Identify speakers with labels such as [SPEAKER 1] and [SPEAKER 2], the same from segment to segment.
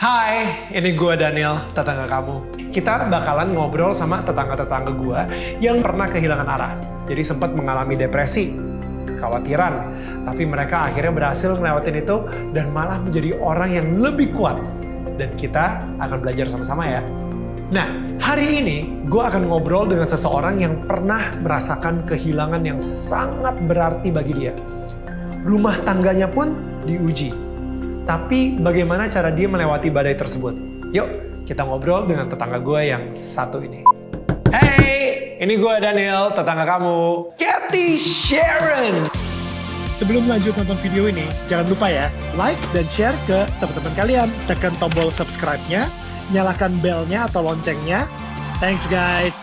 [SPEAKER 1] Hai, ini gue Daniel, tetangga kamu. Kita bakalan ngobrol sama tetangga-tetangga gue yang pernah kehilangan arah. Jadi sempat mengalami depresi, kekhawatiran. Tapi mereka akhirnya berhasil ngelewatin itu dan malah menjadi orang yang lebih kuat. Dan kita akan belajar sama-sama ya. Nah, hari ini gue akan ngobrol dengan seseorang yang pernah merasakan kehilangan yang sangat berarti bagi dia. Rumah tangganya pun diuji tapi bagaimana cara dia melewati badai tersebut? Yuk, kita ngobrol dengan tetangga gue yang satu ini. Hey, ini gue Daniel, tetangga kamu, Kathy Sharon. Sebelum lanjut nonton video ini, jangan lupa ya, like dan share ke teman-teman kalian. Tekan tombol subscribe-nya, nyalakan belnya atau loncengnya. Thanks guys!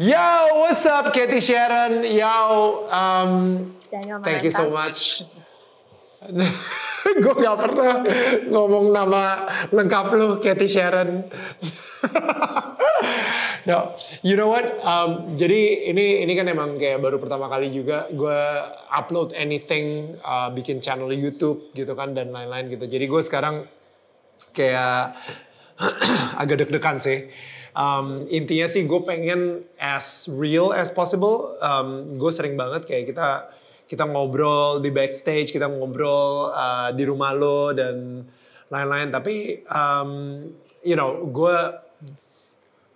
[SPEAKER 1] Yo, what's up, Katie Sharon? Yo, um, Daniel thank you so much gue gak pernah ngomong nama lengkap lu Katy Sharon. no, you know what? Um, jadi ini ini kan emang kayak baru pertama kali juga gue upload anything, uh, bikin channel YouTube gitu kan dan lain-lain gitu. Jadi gue sekarang kayak agak deg-degan sih. Um, intinya sih gue pengen as real as possible. Um, gue sering banget kayak kita kita ngobrol di backstage, kita ngobrol uh, di rumah lo dan lain-lain. Tapi um, you know, gue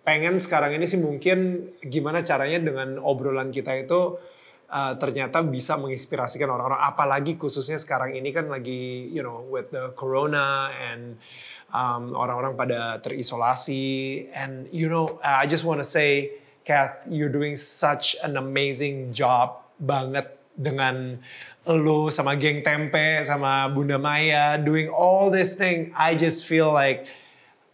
[SPEAKER 1] pengen sekarang ini sih mungkin gimana caranya dengan obrolan kita itu uh, ternyata bisa menginspirasikan orang-orang apalagi khususnya sekarang ini kan lagi you know with the corona and um, orang-orang pada terisolasi and you know I just wanna say Kath you're doing such an amazing job banget dengan lo sama geng tempe sama Bunda Maya doing all this thing I just feel like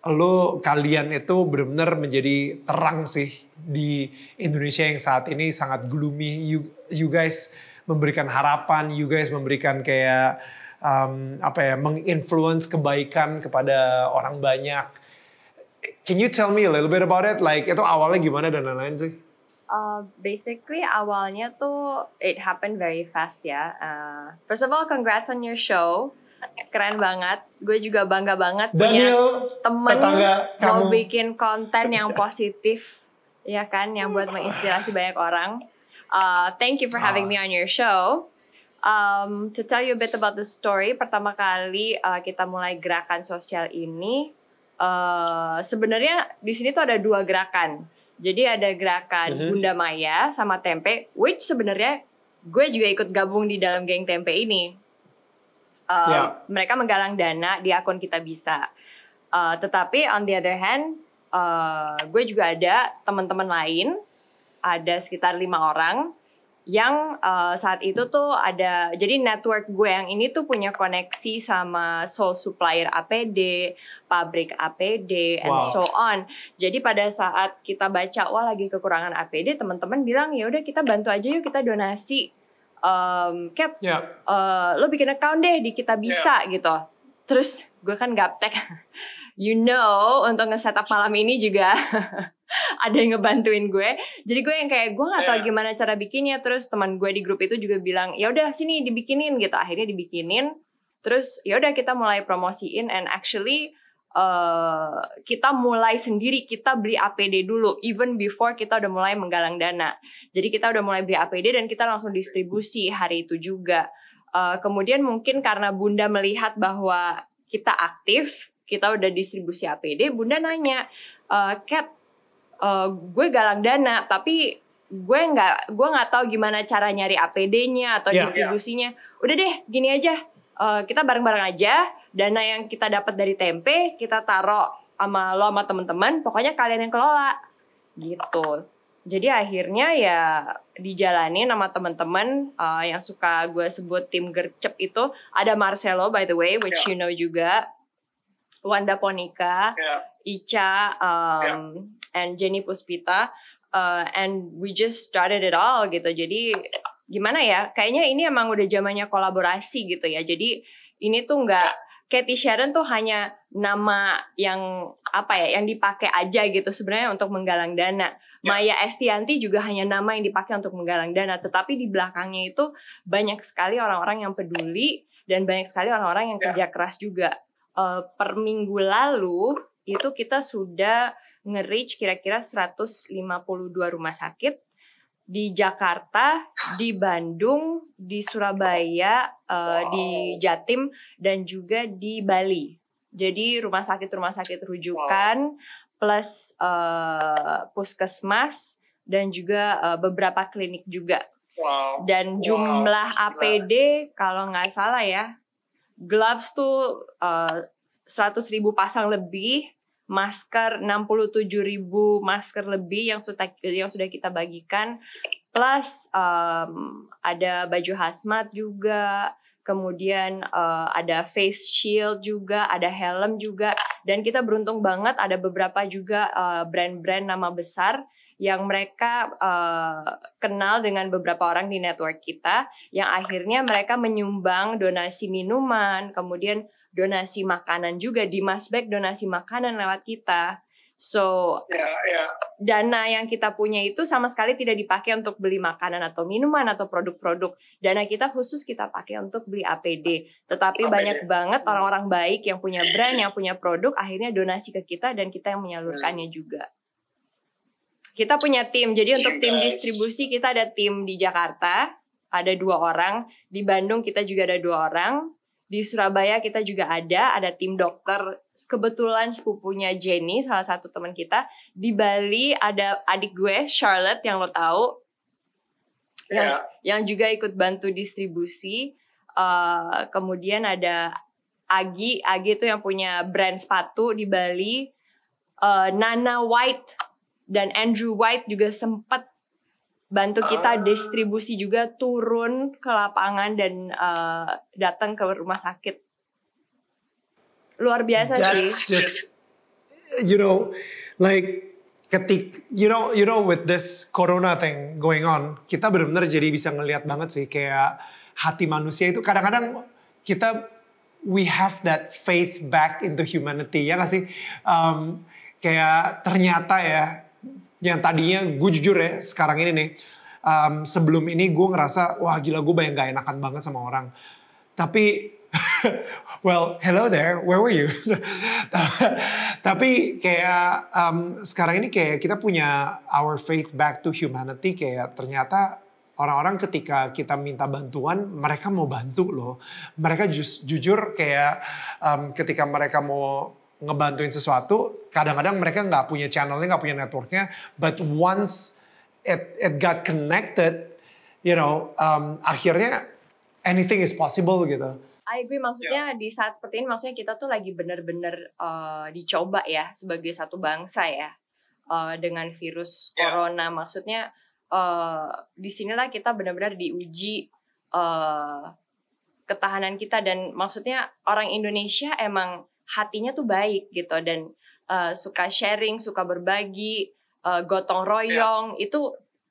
[SPEAKER 1] lo kalian itu benar-benar menjadi terang sih di Indonesia yang saat ini sangat gloomy you you guys memberikan harapan you guys memberikan kayak um, apa ya menginfluence kebaikan kepada orang banyak can you tell me a little bit about it like itu awalnya gimana dan lain-lain sih
[SPEAKER 2] Uh, basically awalnya tuh it happened very fast ya. Uh, first of all, congrats on your show. Keren banget. Gue juga bangga banget Daniel, punya temen mau bikin konten yang positif, ya kan, yang buat menginspirasi banyak orang. Uh, thank you for having me ah. on your show. Um, to tell you a bit about the story, pertama kali uh, kita mulai gerakan sosial ini, uh, sebenarnya di sini tuh ada dua gerakan jadi ada gerakan uh mhm. -huh. Bunda Maya sama Tempe, which sebenarnya gue juga ikut gabung di dalam geng Tempe ini. Uh, um, yeah. Mereka menggalang dana di akun kita bisa. Uh, tetapi on the other hand, uh, gue juga ada teman-teman lain, ada sekitar lima orang yang uh, saat itu tuh ada jadi network gue yang ini tuh punya koneksi sama sole supplier APD, pabrik APD wow. and so on. Jadi pada saat kita baca wah lagi kekurangan APD, teman-teman bilang ya udah kita bantu aja yuk kita donasi um, cap yeah. Ya. uh, lo bikin account deh di kita ya. bisa yeah. gitu. Terus gue kan gaptek. you know untuk nge-setup malam ini juga ada yang ngebantuin gue jadi gue yang kayak gue nggak tahu yeah. gimana cara bikinnya terus teman gue di grup itu juga bilang ya udah sini dibikinin gitu akhirnya dibikinin terus ya udah kita mulai promosiin and actually Uh, kita mulai sendiri kita beli APD dulu even before kita udah mulai menggalang dana jadi kita udah mulai beli APD dan kita langsung distribusi hari itu juga uh, kemudian mungkin karena bunda melihat bahwa kita aktif kita udah distribusi APD bunda nanya uh, Kat uh, gue galang dana tapi gue nggak gue nggak tahu gimana cara nyari APD-nya atau yeah, distribusinya. Udah deh, gini aja. Uh, kita bareng-bareng aja dana yang kita dapat dari tempe kita taruh sama lo sama teman-teman, pokoknya kalian yang kelola. Gitu. Jadi akhirnya ya dijalani sama teman-teman uh, yang suka gue sebut tim gercep itu ada Marcelo by the way which yeah. you know juga Wanda Ponika, yeah. Ica, um, iya. yeah and Jenny Puspita uh, and we just started it all gitu. Jadi gimana ya? Kayaknya ini emang udah zamannya kolaborasi gitu ya. Jadi ini tuh nggak Katy Sharon tuh hanya nama yang apa ya yang dipakai aja gitu sebenarnya untuk menggalang dana. Ya. Maya Estianti juga hanya nama yang dipakai untuk menggalang dana, tetapi di belakangnya itu banyak sekali orang-orang yang peduli dan banyak sekali orang-orang yang ya. kerja keras juga. Uh, per minggu lalu itu kita sudah nge-reach kira-kira 152 rumah sakit di Jakarta, di Bandung, di Surabaya, uh, di Jatim dan juga di Bali. Jadi rumah sakit-rumah sakit rujukan plus uh, puskesmas dan juga uh, beberapa klinik juga. Dan jumlah APD kalau nggak salah ya, gloves tuh uh, 100 ribu pasang lebih, masker 67 ribu masker lebih yang sudah yang sudah kita bagikan plus um, ada baju hazmat juga kemudian uh, ada face shield juga ada helm juga dan kita beruntung banget ada beberapa juga eh, brand-brand uh, nama besar yang mereka uh, kenal dengan beberapa orang di network kita yang akhirnya mereka menyumbang donasi minuman kemudian donasi makanan juga di Masbek donasi makanan lewat kita. So yeah, yeah. dana yang kita punya itu sama sekali tidak dipakai untuk beli makanan atau minuman atau produk-produk. Dana kita khusus kita pakai untuk beli APD. Tetapi APD. banyak banget hmm. orang-orang baik yang punya brand, yang punya produk, akhirnya donasi ke kita dan kita yang menyalurkannya hmm. juga. Kita punya tim. Jadi iya, untuk tim distribusi kita ada tim di Jakarta, ada dua orang. Di Bandung kita juga ada dua orang. Di Surabaya kita juga ada, ada tim dokter. Kebetulan sepupunya Jenny, salah satu teman kita. Di Bali ada adik gue, Charlotte, yang lo tahu. Yang, ya. yang juga ikut bantu distribusi. Uh, kemudian ada Agi, Agi itu yang punya brand sepatu di Bali. Uh, Nana White dan Andrew White juga sempat bantu ah. kita distribusi juga turun ke lapangan dan uh, datang ke rumah sakit. Luar biasa That's
[SPEAKER 1] sih. Just, you know, like ketik you know you know with this corona thing going on kita benar-benar jadi bisa ngelihat banget sih kayak hati manusia itu kadang-kadang kita we have that faith back into humanity ya gak sih um, kayak ternyata ya yang tadinya gue jujur ya sekarang ini nih um, sebelum ini gue ngerasa wah gila gue banyak gak enakan banget sama orang tapi well hello there where were you tapi kayak um, sekarang ini kayak kita punya our faith back to humanity kayak ternyata orang-orang ketika kita minta bantuan mereka mau bantu loh mereka just, jujur kayak um, ketika mereka mau ngebantuin sesuatu, kadang-kadang mereka nggak punya channelnya, nggak punya networknya, but once it, it got connected, you know, um, akhirnya anything is possible gitu.
[SPEAKER 2] I agree, maksudnya yeah. di saat seperti ini, maksudnya kita tuh lagi bener-bener uh, dicoba ya sebagai satu bangsa ya uh, dengan virus yeah. corona, maksudnya uh, disinilah kita bener-bener diuji. Uh, ketahanan kita dan maksudnya orang Indonesia emang hatinya tuh baik gitu dan uh, suka sharing, suka berbagi, uh, gotong royong yeah. itu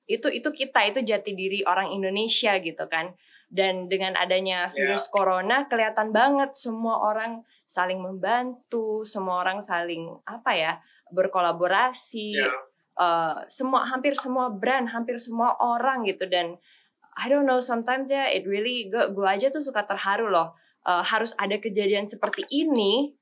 [SPEAKER 2] itu itu kita itu jati diri orang Indonesia gitu kan. Dan dengan adanya iya. virus yeah. corona kelihatan banget semua orang saling membantu, semua orang saling apa ya, berkolaborasi. Yeah. Iya. Uh, semua hampir semua brand, hampir semua orang gitu dan I don't know sometimes ya it really gue, gue aja tuh suka terharu loh. Uh, harus ada kejadian seperti ini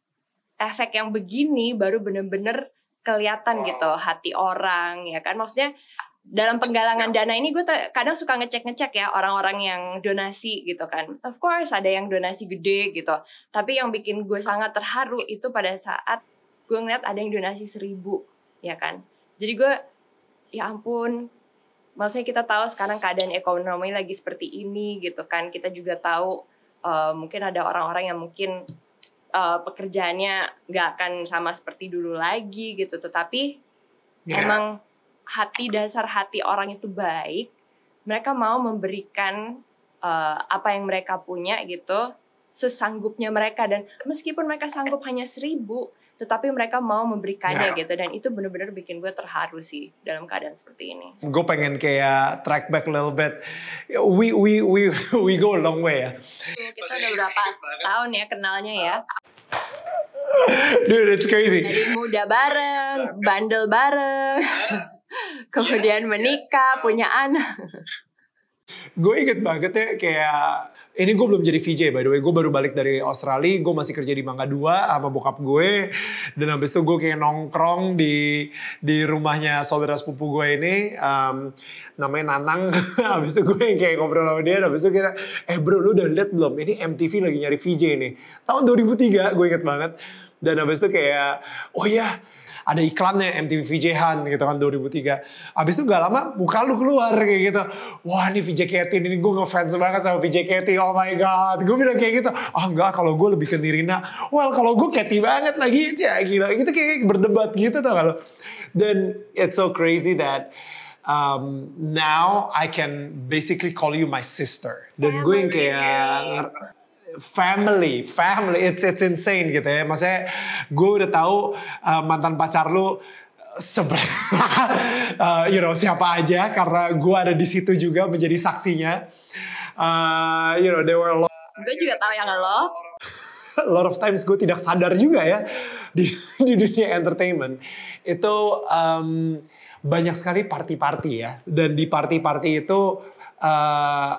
[SPEAKER 2] efek yang begini baru bener-bener kelihatan gitu hati orang ya kan maksudnya dalam penggalangan iya. dana ini gue kadang suka ngecek-ngecek ya orang-orang yang donasi gitu kan. Of course ada yang donasi gede gitu. Tapi yang bikin gue sangat terharu itu pada saat gue ngeliat ada yang donasi seribu ya kan. Jadi gue ya ampun maksudnya kita tahu sekarang keadaan ekonomi lagi seperti ini gitu kan. Kita juga tahu uh, mungkin ada orang-orang yang mungkin uh, pekerjaannya nggak akan sama seperti dulu lagi gitu tetapi yeah. emang hati dasar hati orang itu baik mereka mau memberikan uh, apa yang mereka punya gitu sesanggupnya mereka dan meskipun mereka sanggup hanya seribu tetapi mereka mau memberikannya yeah. gitu dan itu benar-benar bikin gue terharu sih dalam keadaan seperti ini.
[SPEAKER 1] Gue pengen kayak track back a little bit. We we we we go a long way ya.
[SPEAKER 2] Iya, kita udah berapa tahun ya kenalnya ya.
[SPEAKER 1] Dude, it's crazy. Jadi
[SPEAKER 2] muda bareng, bandel bareng, kemudian menikah, punya anak.
[SPEAKER 1] Gue inget banget ya kayak ini gue belum jadi VJ by the way, gue baru balik dari Australia, gue masih kerja di Mangga 2 sama bokap gue. Dan habis itu gue kayak nongkrong di di rumahnya saudara sepupu gue ini, um, namanya Nanang. habis itu gue kayak ngobrol sama dia, habis itu kita, eh bro lu udah liat belum? Ini MTV lagi nyari VJ nih. Tahun 2003 gue inget banget. Dan habis itu kayak, oh ya ada iklannya MTV VJ-han gitu kan 2003. Abis itu gak lama muka lu keluar kayak gitu. Wah ini VJ Ketin ini gue ngefans banget sama VJ Ketin. Oh my god. Gue bilang kayak gitu. Ah enggak kalau gue lebih ke Nirina. Well kalau gue Keti banget lagi. Ya gitu. Kita kayak berdebat gitu tau kalau. Dan it's so crazy that um, now I can basically call you my sister. Dan gue yang kayak family, family, it's it's insane gitu ya. Maksudnya gue udah tahu uh, mantan pacar lu eh, sebenarnya uh, eh, you know siapa aja karena gue ada di situ juga menjadi saksinya. Uh, you know there were a lot.
[SPEAKER 2] Gue juga tahu yang lo.
[SPEAKER 1] a lot of times gue tidak sadar juga ya di, di dunia entertainment itu. Um, banyak sekali party-party ya. Dan di party-party itu uh,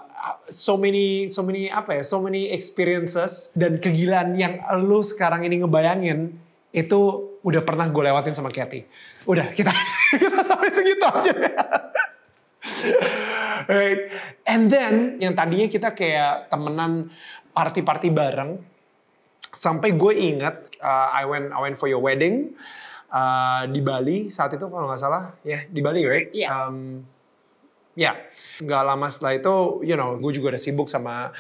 [SPEAKER 1] so many so many apa ya? So many experiences dan kegilaan yang lu sekarang ini ngebayangin itu udah pernah gue lewatin sama Kathy. Udah kita kita sampai segitu aja. right. And then yang tadinya kita kayak temenan party-party bareng sampai gue inget uh, eh, I went I went for your wedding uh, di Bali saat itu kalau nggak salah ya yeah, di Bali right yeah. Iya. um, ya yeah. nggak lama setelah itu you know gue juga udah sibuk sama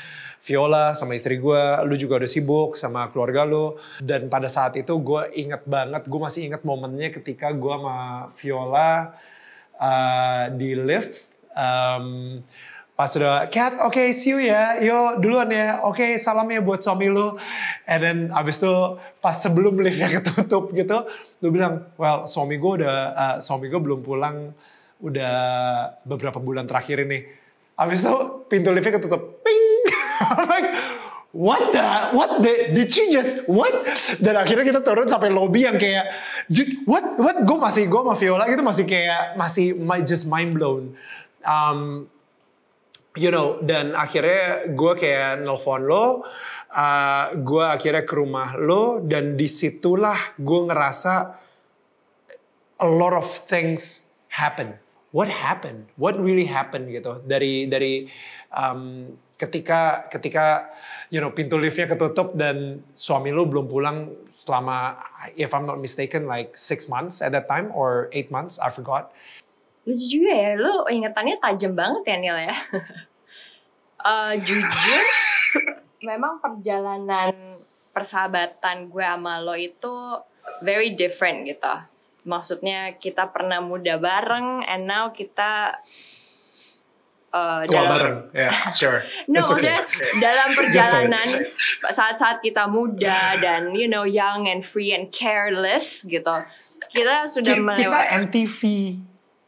[SPEAKER 1] Viola sama istri gue, lu juga udah sibuk sama keluarga lu. Dan pada saat itu gue inget banget, gue masih inget momennya ketika gue sama Viola uh, di lift. Um, Pas udah, Cat, oke, okay, see you ya. Yo, duluan ya. Oke, okay, salam ya buat suami lu. And then abis itu pas sebelum liftnya ketutup gitu, lu bilang, well, suami gue udah, uh, suami gue belum pulang udah beberapa bulan terakhir ini. Abis itu pintu liftnya ketutup, ping. like, what the, what the, did you just, what? Dan akhirnya kita turun sampai lobby yang kayak, what, what, gue masih, gue sama Viola gitu masih kayak, masih just mind blown. Um, you know dan akhirnya gue kayak nelfon lo uh, eh, gue akhirnya ke rumah lo dan disitulah gue ngerasa a lot of things happen what happened what really happened gitu dari dari um, ketika ketika you know pintu liftnya ketutup dan suami lo belum pulang selama if I'm not mistaken like six months at that time or eight months I forgot
[SPEAKER 2] Lucu juga ya, lu ingetannya tajam banget ya Nil ya. uh, jujur, memang perjalanan persahabatan gue sama lo itu very different gitu. Maksudnya kita pernah muda bareng and now kita Uh, eh, Tua dalam, bareng,
[SPEAKER 1] yeah, sure. no, It's okay.
[SPEAKER 2] dalam perjalanan saat-saat kita muda dan you know young and free and careless gitu, kita sudah melewati. Kita
[SPEAKER 1] MTV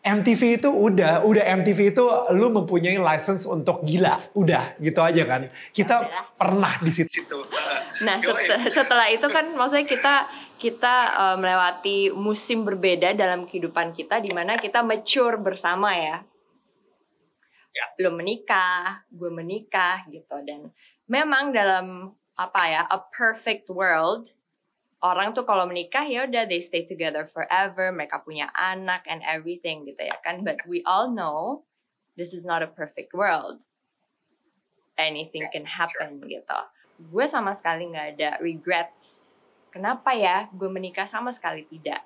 [SPEAKER 1] MTV itu udah, iya. udah MTV itu lu mempunyai license untuk gila, udah gitu aja kan. Kita ya, pernah di situ.
[SPEAKER 2] Nah set, setelah itu kan maksudnya kita kita uh, melewati musim berbeda dalam kehidupan kita, di mana kita mature bersama ya. ya. Lu menikah, gue menikah gitu dan memang dalam apa ya a perfect world orang tuh kalau menikah ya udah they stay together forever, mereka punya anak and everything gitu ya kan. But we all know this is not a perfect world. Anything can happen gitu. Gue sama sekali nggak ada regrets. Kenapa ya gue menikah sama sekali tidak?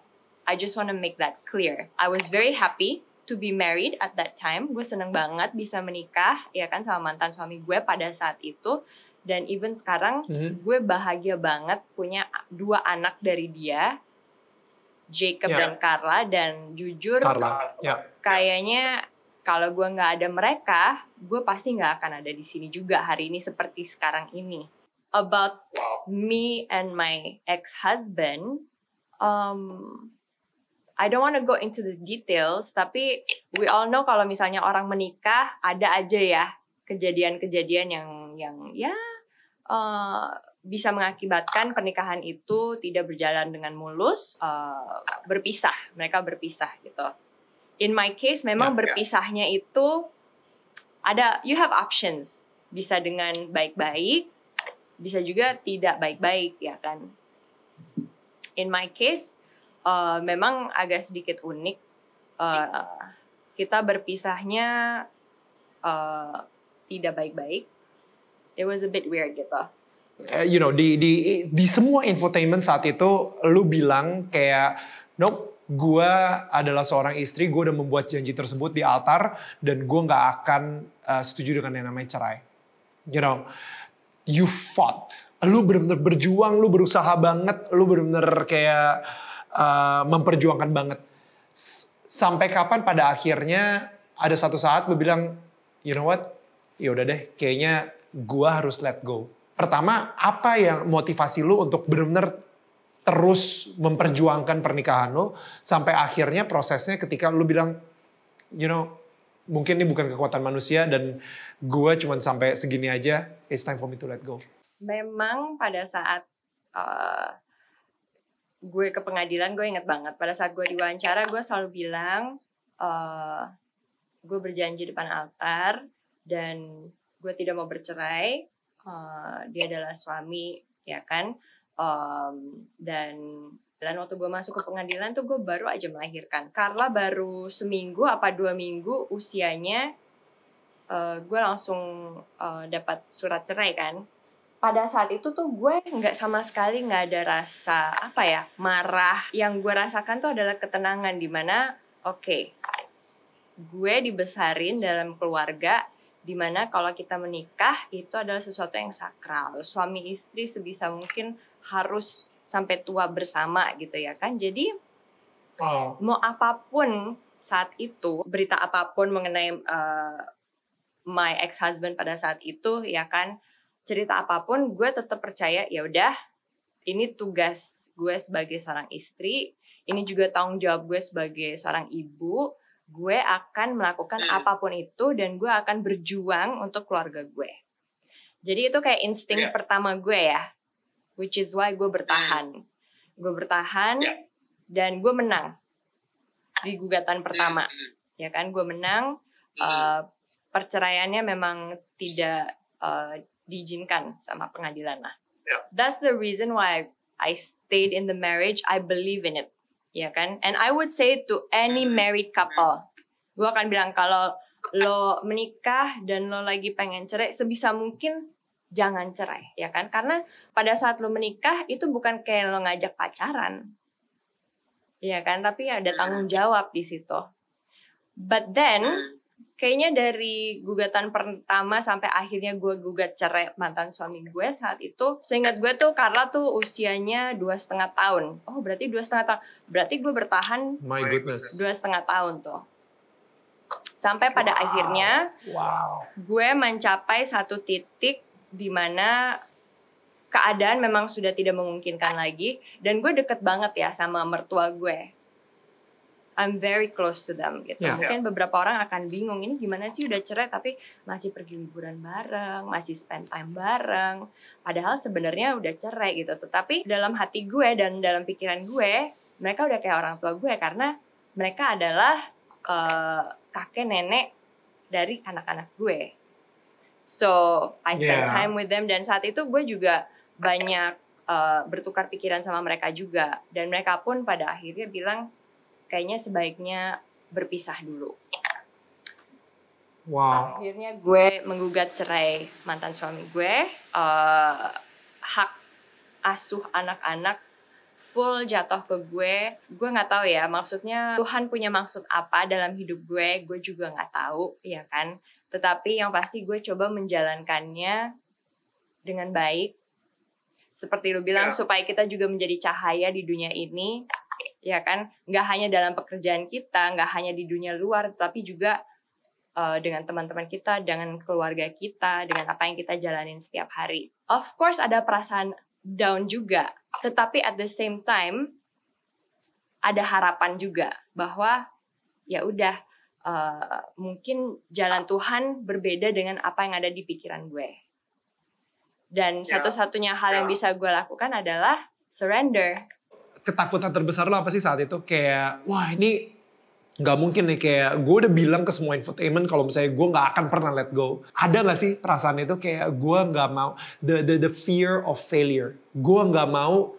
[SPEAKER 2] I just want to make that clear. I was very happy to be married at that time. Gue seneng banget bisa menikah ya kan sama mantan suami gue pada saat itu dan even sekarang hmm. gue bahagia banget punya dua anak dari dia Jacob yeah. dan Carla dan jujur Carla. Yeah. kayaknya kalau gue nggak ada mereka gue pasti nggak akan ada di sini juga hari ini seperti sekarang ini about me and my ex husband um, I don't want to go into the details, tapi we all know kalau misalnya orang menikah ada aja ya kejadian-kejadian yang yang ya uh, bisa mengakibatkan pernikahan itu tidak berjalan dengan mulus, uh, berpisah, mereka berpisah gitu. In my case, memang yeah, ya. berpisahnya itu ada, you have options, bisa dengan baik-baik, bisa juga tidak baik-baik, ya kan? In my case, uh, memang agak sedikit unik. Uh, kita berpisahnya uh, tidak baik-baik, it was a bit weird gitu
[SPEAKER 1] eh, you know di di di semua infotainment saat itu lu bilang kayak nope gue adalah seorang istri gue udah membuat janji tersebut di altar dan gue nggak akan uh, setuju dengan yang namanya cerai you know you fought lu bener-bener berjuang lu berusaha banget lu bener-bener kayak uh, memperjuangkan banget S sampai kapan pada akhirnya ada satu saat lu bilang you know what ya udah deh kayaknya gua harus let go. Pertama, apa yang motivasi lu untuk benar-benar terus memperjuangkan pernikahan lu sampai akhirnya prosesnya ketika lu bilang you know mungkin ini bukan kekuatan manusia dan gue cuma sampai segini aja it's time for me to let go
[SPEAKER 2] memang pada saat uh, gue ke pengadilan gue inget banget pada saat gue diwawancara gue selalu bilang uh, gue berjanji depan altar dan gue tidak mau bercerai uh, dia adalah suami ya kan um, dan dan waktu gue masuk ke pengadilan tuh gue baru aja melahirkan Carla baru seminggu apa dua minggu usianya uh, gue langsung uh, dapat surat cerai kan pada saat itu tuh gue nggak sama sekali nggak ada rasa apa ya marah yang gue rasakan tuh adalah ketenangan di mana oke okay, gue dibesarin dalam keluarga dimana kalau kita menikah itu adalah sesuatu yang sakral suami istri sebisa mungkin harus sampai tua bersama gitu ya kan jadi oh. mau apapun saat itu berita apapun mengenai uh, my ex husband pada saat itu ya kan cerita apapun gue tetap percaya ya udah ini tugas gue sebagai seorang istri ini juga tanggung jawab gue sebagai seorang ibu gue akan melakukan hmm. apapun itu dan gue akan berjuang untuk keluarga gue. Jadi itu kayak insting yeah. pertama gue ya, which is why gue bertahan. Hmm. Gue bertahan yeah. dan gue menang di gugatan pertama, Hmm. hmm. ya kan? Gue menang. Hmm. Uh, perceraiannya memang tidak uh, diizinkan sama pengadilan lah. Yeah. That's the reason why I stayed in the marriage. I believe in it ya kan? And I would say to any hmm. married couple, gue akan bilang kalau lo menikah dan lo lagi pengen cerai, sebisa mungkin jangan cerai, ya kan? Karena pada saat lo menikah itu bukan kayak lo ngajak pacaran, ya kan? Tapi ada hmm. tanggung jawab di situ. But then hmm kayaknya dari gugatan pertama sampai akhirnya gue gugat cerai mantan suami gue saat itu seingat gue tuh Carla tuh usianya dua setengah tahun oh berarti dua setengah tahun berarti gue bertahan dua setengah tahun tuh sampai pada wow. akhirnya wow. gue mencapai satu titik di mana keadaan memang sudah tidak memungkinkan lagi dan gue deket banget ya sama mertua gue I'm very close to them gitu. Yeah. Mungkin beberapa orang akan bingung ini gimana sih udah cerai tapi masih pergi liburan bareng, masih spend time bareng. Padahal sebenarnya udah cerai gitu. Tetapi dalam hati gue dan dalam pikiran gue, mereka udah kayak orang tua gue karena mereka adalah uh, kakek nenek dari anak-anak gue. So I spend yeah. time with them dan saat itu gue juga banyak uh, bertukar pikiran sama mereka juga dan mereka pun pada akhirnya bilang kayaknya sebaiknya berpisah dulu. Wow. Akhirnya gue menggugat cerai mantan suami gue. Uh, hak asuh anak-anak full jatuh ke gue. Gue nggak tahu ya, maksudnya Tuhan punya maksud apa dalam hidup gue, gue juga nggak tahu, ya kan? Tetapi yang pasti gue coba menjalankannya dengan baik. Seperti lu bilang, yeah. supaya kita juga menjadi cahaya di dunia ini ya kan nggak hanya dalam pekerjaan kita nggak hanya di dunia luar tapi juga uh, dengan teman-teman kita dengan keluarga kita dengan apa yang kita jalanin setiap hari of course ada perasaan down juga tetapi at the same time ada harapan juga bahwa ya udah uh, mungkin jalan Tuhan berbeda dengan apa yang ada di pikiran gue dan ya. satu-satunya hal yang ya. bisa gue lakukan adalah surrender
[SPEAKER 1] ketakutan terbesar lo apa sih saat itu? Kayak wah ini nggak mungkin nih kayak gue udah bilang ke semua infotainment kalau misalnya gue nggak akan pernah let go. Ada nggak sih perasaan itu kayak gue nggak mau the the the fear of failure. Gue nggak mau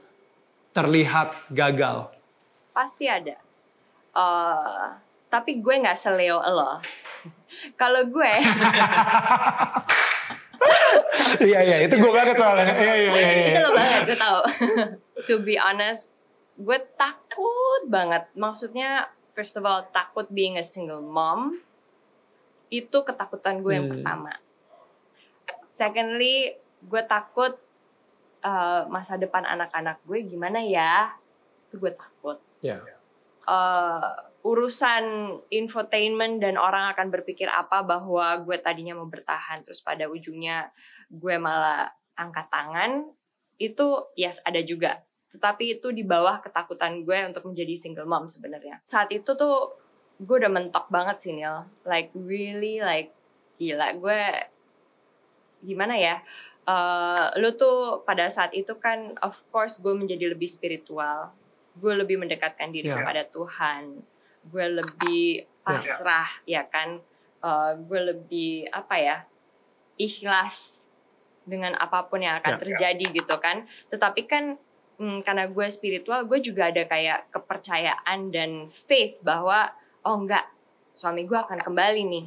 [SPEAKER 1] terlihat gagal.
[SPEAKER 2] Pasti ada. Uh, tapi gue nggak seleo lo. kalau gue
[SPEAKER 1] Iya iya itu gue banget soalnya. Iya iya iya. iya. Itu lo banget gue
[SPEAKER 2] tau to be honest, gue takut banget maksudnya first of all takut being a single mom itu ketakutan gue yang hmm. pertama secondly gue takut uh, masa depan anak-anak gue gimana ya itu gue takut yeah. Ya. uh, urusan infotainment dan orang akan berpikir apa bahwa gue tadinya mau bertahan terus pada ujungnya gue malah angkat tangan itu yes ada juga tetapi itu di bawah ketakutan gue untuk menjadi single mom sebenarnya. Saat itu tuh gue udah mentok banget sih Neil Like really like gila gue gimana ya? Uh, lu tuh pada saat itu kan of course gue menjadi lebih spiritual. Gue lebih mendekatkan diri yeah. kepada Tuhan. Gue lebih iya. pasrah yeah. ya kan. Uh, gue lebih apa ya? ikhlas dengan apapun yang akan yeah. terjadi gitu kan. Tetapi kan hmm, karena gue spiritual gue juga ada kayak kepercayaan dan faith bahwa oh enggak suami gue akan kembali nih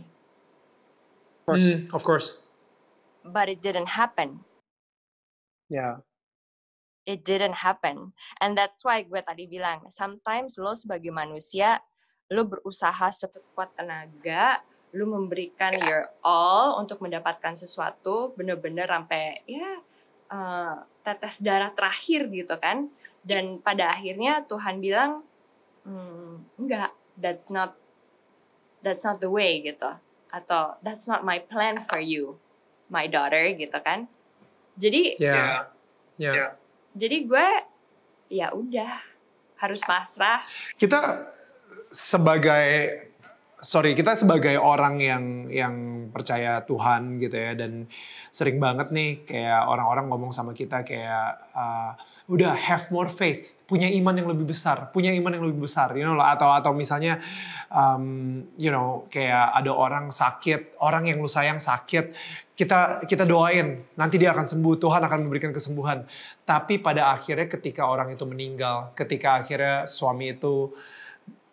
[SPEAKER 1] of course, mm, of course.
[SPEAKER 2] but it didn't happen yeah it didn't happen and that's why gue tadi bilang sometimes lo sebagai manusia lo berusaha sekuat tenaga lo memberikan ya. your all untuk mendapatkan sesuatu bener-bener sampai ya Eh, tetes darah terakhir gitu kan dan pada akhirnya Tuhan bilang hmm, enggak that's not that's not the way gitu atau that's not my plan for you my daughter gitu kan jadi yeah. ya yeah. Ya. Ya. jadi gue ya udah harus pasrah
[SPEAKER 1] kita sebagai sorry kita sebagai orang yang yang percaya Tuhan gitu ya dan sering banget nih kayak orang-orang ngomong sama kita kayak uh, udah have more faith punya iman yang lebih besar punya iman yang lebih besar you know atau atau misalnya um, you know kayak ada orang sakit orang yang lu sayang sakit kita kita doain nanti dia akan sembuh Tuhan akan memberikan kesembuhan tapi pada akhirnya ketika orang itu meninggal ketika akhirnya suami itu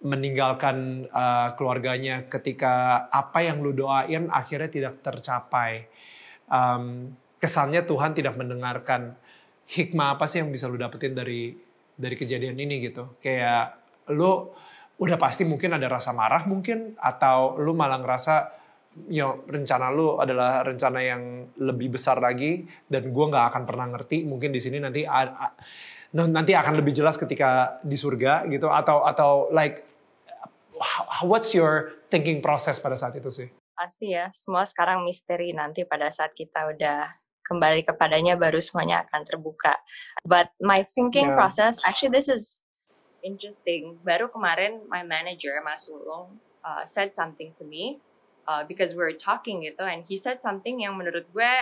[SPEAKER 1] meninggalkan uh, keluarganya ketika apa yang lu doain akhirnya tidak tercapai. Um, kesannya Tuhan tidak mendengarkan. Hikmah apa sih yang bisa lu dapetin dari dari kejadian ini gitu? Kayak lu udah pasti mungkin ada rasa marah mungkin atau lu malah ngerasa you rencana lu adalah rencana yang lebih besar lagi dan gua nggak akan pernah ngerti mungkin di sini nanti nanti akan lebih jelas ketika di surga gitu atau atau like what's your thinking process
[SPEAKER 2] pada saat itu sih? Pasti ya, semua sekarang misteri nanti pada saat kita udah kembali kepadanya baru semuanya akan terbuka. But my thinking yeah. process, actually this is interesting. Baru kemarin my manager Mas Ulung uh, said something to me uh, because we were talking gitu, and he said something yang menurut gue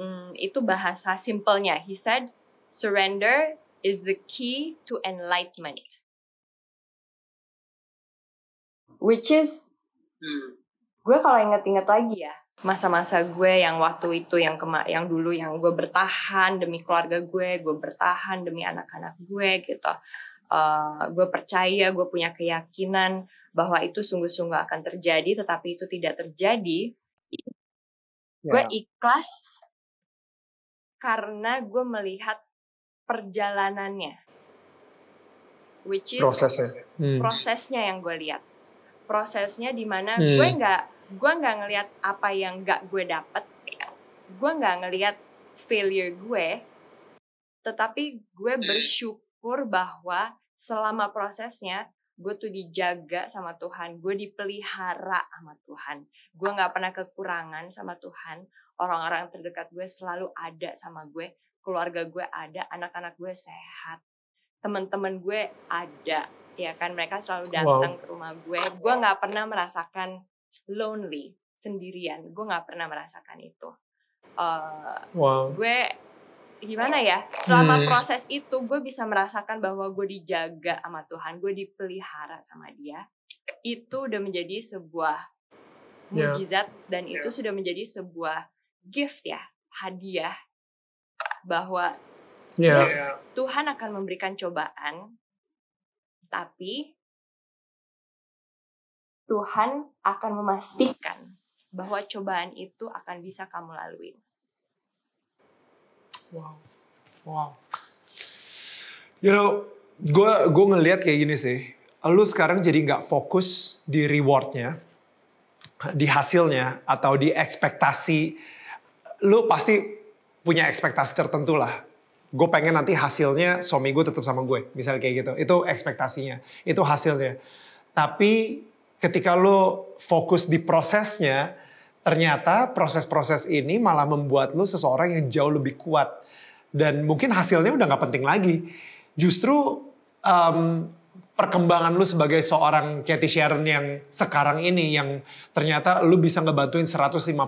[SPEAKER 2] um, itu bahasa simpelnya. He said surrender is the key to enlightenment. Which is hmm. gue kalau inget-inget lagi ya masa-masa gue yang waktu itu yang kema yang dulu yang gue bertahan demi keluarga gue, gue bertahan demi anak-anak gue gitu. Uh, gue percaya, gue punya keyakinan bahwa itu sungguh-sungguh akan terjadi, tetapi itu tidak terjadi. Yeah. Gue ikhlas karena gue melihat perjalanannya, which is prosesnya, hmm. prosesnya yang gue lihat prosesnya dimana hmm. gue nggak gue nggak ngelihat apa yang nggak gue dapet ya. gue nggak ngelihat failure gue tetapi gue bersyukur bahwa selama prosesnya gue tuh dijaga sama Tuhan gue dipelihara sama Tuhan gue nggak pernah kekurangan sama Tuhan orang-orang terdekat gue selalu ada sama gue keluarga gue ada anak-anak gue sehat teman-teman gue ada ya kan mereka selalu datang wow. ke rumah gue gue nggak pernah merasakan lonely sendirian gue nggak pernah merasakan itu uh, wow. gue gimana ya selama hmm. proses itu gue bisa merasakan bahwa gue dijaga sama Tuhan gue dipelihara sama Dia itu udah menjadi sebuah ya. mujizat yeah. dan itu sudah menjadi sebuah gift ya hadiah bahwa yeah. Tuhan akan memberikan cobaan tapi Tuhan akan memastikan bahwa cobaan itu akan bisa kamu lalui.
[SPEAKER 1] Wow, wow. You know, gue gue ngelihat kayak gini sih. Lu sekarang jadi nggak fokus di rewardnya, di hasilnya atau di ekspektasi. Lu pasti punya ekspektasi tertentu lah gue pengen nanti hasilnya suami gue tetap sama gue misalnya kayak gitu itu ekspektasinya itu hasilnya tapi ketika lo fokus di prosesnya ternyata proses-proses ini malah membuat lo seseorang yang jauh lebih kuat dan mungkin hasilnya udah nggak penting lagi justru um, perkembangan lu sebagai seorang Cathy Sharon yang sekarang ini yang ternyata lu bisa ngebantuin 152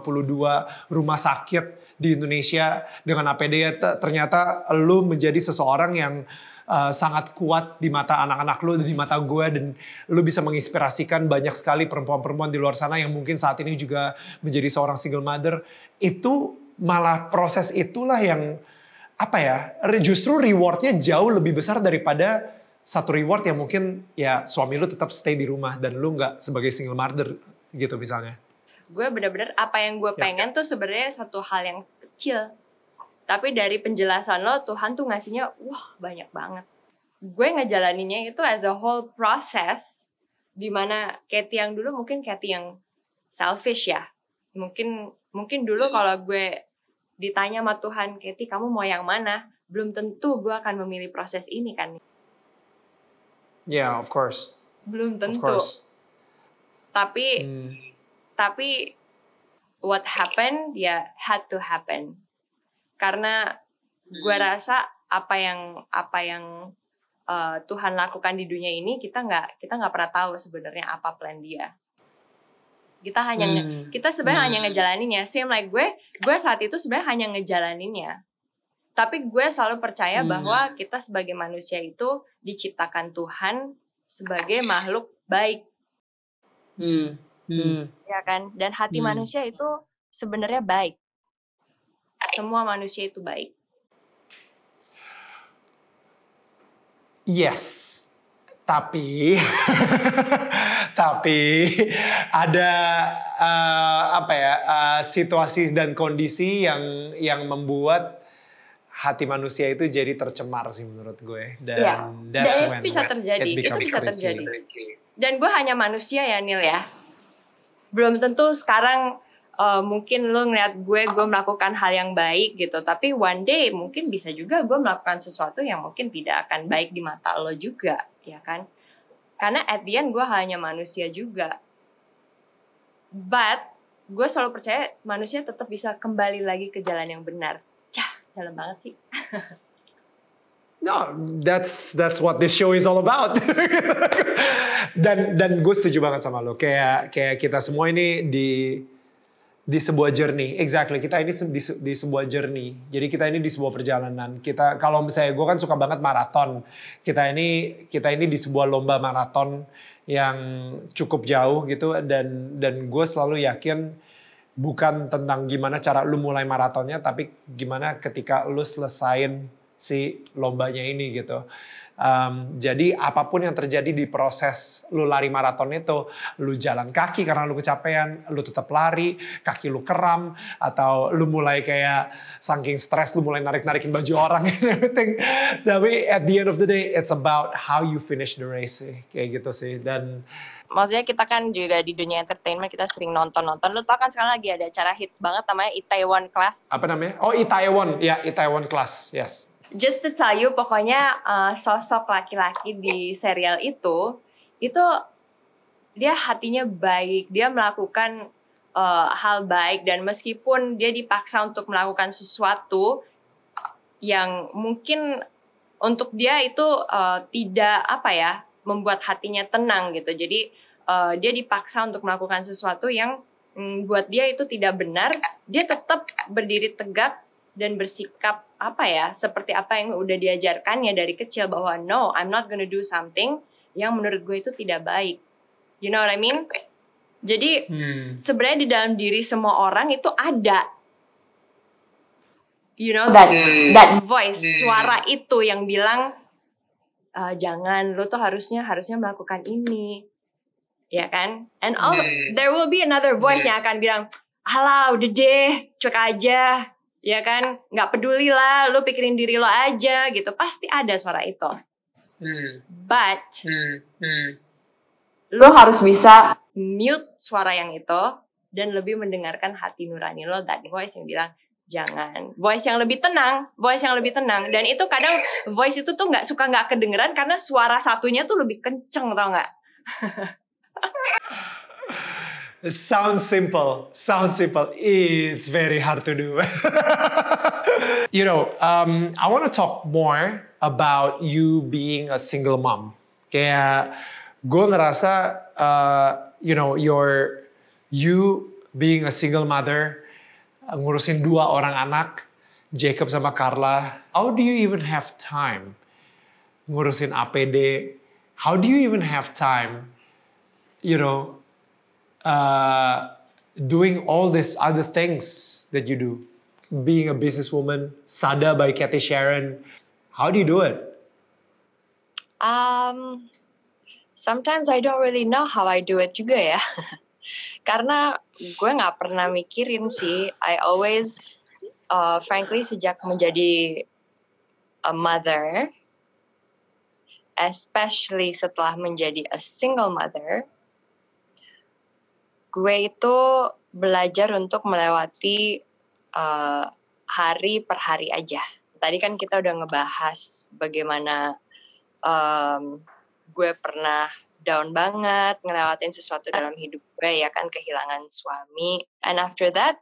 [SPEAKER 1] rumah sakit di Indonesia dengan APD ya ternyata lu menjadi seseorang yang uh, sangat kuat di mata anak-anak lu dan di mata gue dan lu bisa menginspirasikan banyak sekali perempuan-perempuan di luar sana yang mungkin saat ini juga menjadi seorang single mother itu malah proses itulah yang apa ya justru rewardnya jauh lebih besar daripada satu reward yang mungkin ya suami lu tetap stay di rumah dan lu nggak sebagai single mother gitu misalnya.
[SPEAKER 2] Gue bener-bener apa yang gue ya. pengen ya. tuh sebenarnya satu hal yang kecil. Tapi dari penjelasan lo Tuhan tuh ngasihnya wah banyak banget. Gue ngejalaninnya itu as a whole process dimana Kathy yang dulu mungkin Kathy yang selfish ya. Mungkin mungkin dulu hmm. kalau gue ditanya sama Tuhan, Kathy kamu mau yang mana? Belum tentu gue akan memilih proses ini kan.
[SPEAKER 1] Yeah, of course.
[SPEAKER 2] Belum tentu. Of course. Tapi hmm. tapi what happened ya had to happen. Karena gue hmm. rasa apa yang apa yang uh, Tuhan lakukan di dunia ini kita nggak kita nggak pernah tahu sebenarnya apa plan dia kita hanya hmm. kita sebenarnya hmm. hanya ngejalaninnya same like gue gue saat itu sebenarnya hanya ngejalaninnya tapi gue selalu percaya hmm. bahwa kita sebagai manusia itu diciptakan Tuhan sebagai makhluk baik
[SPEAKER 1] hmm. Hmm. hmm.
[SPEAKER 2] ya kan dan hati hmm. manusia itu sebenarnya baik semua manusia itu baik
[SPEAKER 1] yes tapi tapi ada uh, apa ya uh, situasi dan kondisi yang yang membuat hati manusia itu jadi tercemar sih menurut gue dan yeah. that's dan itu when bisa terjadi it itu bisa tricky. terjadi
[SPEAKER 2] dan gue hanya manusia ya Nil ya belum tentu sekarang uh, mungkin lo ngeliat gue gue melakukan hal yang baik gitu tapi one day mungkin bisa juga gue melakukan sesuatu yang mungkin tidak akan baik di mata lo juga ya kan karena at the end gue hanya manusia juga but gue selalu percaya manusia tetap bisa kembali lagi ke jalan yang benar dalam banget sih
[SPEAKER 1] No, that's that's what this show is all about. dan dan gue setuju banget sama lo. Kayak kayak kita semua ini di di sebuah journey. Exactly. Kita ini di, di sebuah journey. Jadi kita ini di sebuah perjalanan. Kita kalau misalnya gue kan suka banget maraton. Kita ini kita ini di sebuah lomba maraton yang cukup jauh gitu dan dan gue selalu yakin bukan tentang gimana cara lu mulai maratonnya, tapi gimana ketika lu selesain si lombanya ini gitu. Um, jadi apapun yang terjadi di proses lu lari maraton itu, lu jalan kaki karena lu kecapean, lu tetap lari, kaki lu keram, atau lu mulai kayak saking stres lu mulai narik-narikin baju orang and everything. Tapi at the end of the day, it's about how you finish the race kayak gitu sih. Dan
[SPEAKER 2] maksudnya kita kan juga di dunia entertainment kita sering nonton-nonton. Lu tau kan sekarang lagi ada acara hits banget namanya Itaewon Class.
[SPEAKER 1] Apa namanya? Oh Itaewon, ya Itaewon Class, yes.
[SPEAKER 2] Just to tell you, pokoknya uh, sosok laki-laki di serial itu, itu dia hatinya baik, dia melakukan uh, hal baik dan meskipun dia dipaksa untuk melakukan sesuatu yang mungkin untuk dia itu uh, tidak apa ya membuat hatinya tenang gitu. Jadi uh, dia dipaksa untuk melakukan sesuatu yang mm, buat dia itu tidak benar, dia tetap berdiri tegak dan bersikap apa ya seperti apa yang udah diajarkannya dari kecil bahwa no I'm not gonna do something yang menurut gue itu tidak baik you know what I mean jadi hmm. sebenarnya di dalam diri semua orang itu ada you know that hmm. that voice hmm. suara itu yang bilang uh, jangan lo tuh harusnya harusnya melakukan ini ya kan and all yeah. Iya, iya. there will be another iya, voice yeah. yang akan bilang halo udah deh cuek aja ya kan nggak peduli lah lo pikirin diri lo aja gitu pasti ada suara itu hmm. but hmm. Hmm. lo harus bisa mute suara yang itu dan lebih mendengarkan hati nurani lo that voice yang bilang jangan voice yang lebih tenang voice yang lebih tenang dan itu kadang voice itu tuh nggak suka nggak kedengeran karena suara satunya tuh lebih kenceng tau nggak
[SPEAKER 1] sound simple, sound simple. It's very hard to do. you know, um, I want to talk more about you being a single mom. Kayak gue ngerasa, uh, you know, your you being a single mother ngurusin dua orang anak, Jacob sama Carla. How do you even have time ngurusin APD? How do you even have time, you know, uh, doing all these other things that you do? Being a businesswoman, Sada by Kathy Sharon. How do you do it?
[SPEAKER 2] Um, sometimes I don't really know how I do it juga ya. karena gue nggak pernah mikirin sih I always uh, frankly sejak menjadi a mother especially setelah menjadi a single mother gue itu belajar untuk melewati uh, hari per hari aja tadi kan kita udah ngebahas bagaimana um, gue pernah down banget ngelewatin sesuatu dalam hidup gue ya kan kehilangan suami and after that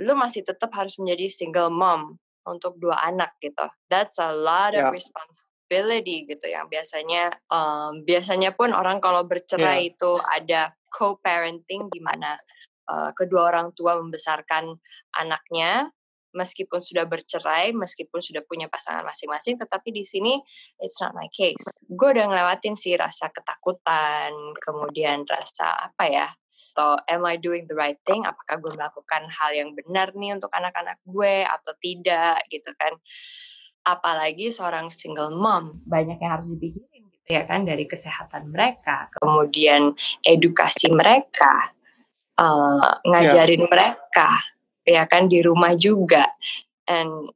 [SPEAKER 2] lu masih tetap harus menjadi single mom untuk dua anak gitu that's a lot of ya. responsibility gitu yang biasanya um, biasanya pun orang kalau bercerai yeah. itu ada co-parenting di mana uh, kedua orang tua membesarkan anaknya meskipun sudah bercerai, meskipun sudah punya pasangan masing-masing, tetapi di sini it's not my case. Gue udah ngelewatin sih rasa ketakutan, kemudian rasa apa ya, so am I doing the right thing? Apakah gue melakukan hal yang benar nih untuk anak-anak gue atau tidak gitu kan? Apalagi seorang single mom, banyak yang harus dipikirin gitu ya kan dari kesehatan mereka, kemudian edukasi mereka, uh, ngajarin yeah. mereka ya kan di rumah juga and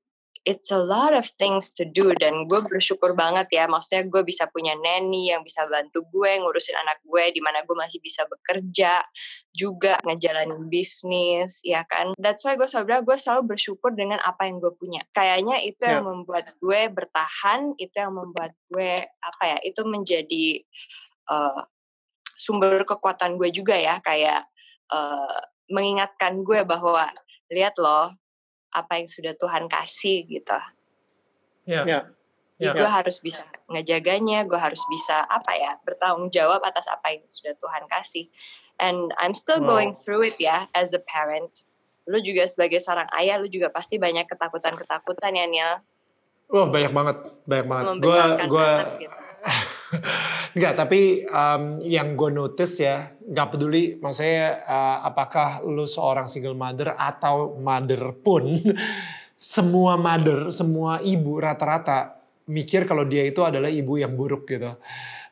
[SPEAKER 2] it's a lot of things to do dan gue bersyukur banget ya maksudnya gue bisa punya nanny yang bisa bantu gue ngurusin anak gue di mana gue masih bisa bekerja juga ngejalanin bisnis ya kan that's why gue selalu bilang gue selalu bersyukur dengan apa yang gue punya kayaknya itu yeah. yang ya. membuat gue bertahan itu yang membuat gue apa ya itu menjadi uh, sumber kekuatan gue juga ya kayak uh, mengingatkan gue bahwa lihat loh apa yang sudah Tuhan kasih gitu. Ya, ya, ya. Iya. Yeah. Yeah. Yeah. Gue harus bisa ngejaganya, gue harus bisa apa ya bertanggung jawab atas apa yang sudah Tuhan kasih. And I'm still wow. going through it ya as a parent. Lu juga sebagai seorang ayah, lu juga pasti banyak ketakutan-ketakutan ya Niel.
[SPEAKER 1] Wah oh, banyak banget, banyak banget. Gue gue Enggak, tapi um, yang gue notice ya, gak peduli maksudnya uh, apakah lu seorang single mother atau mother pun, semua mother, semua ibu rata-rata mikir kalau dia itu adalah ibu yang buruk gitu.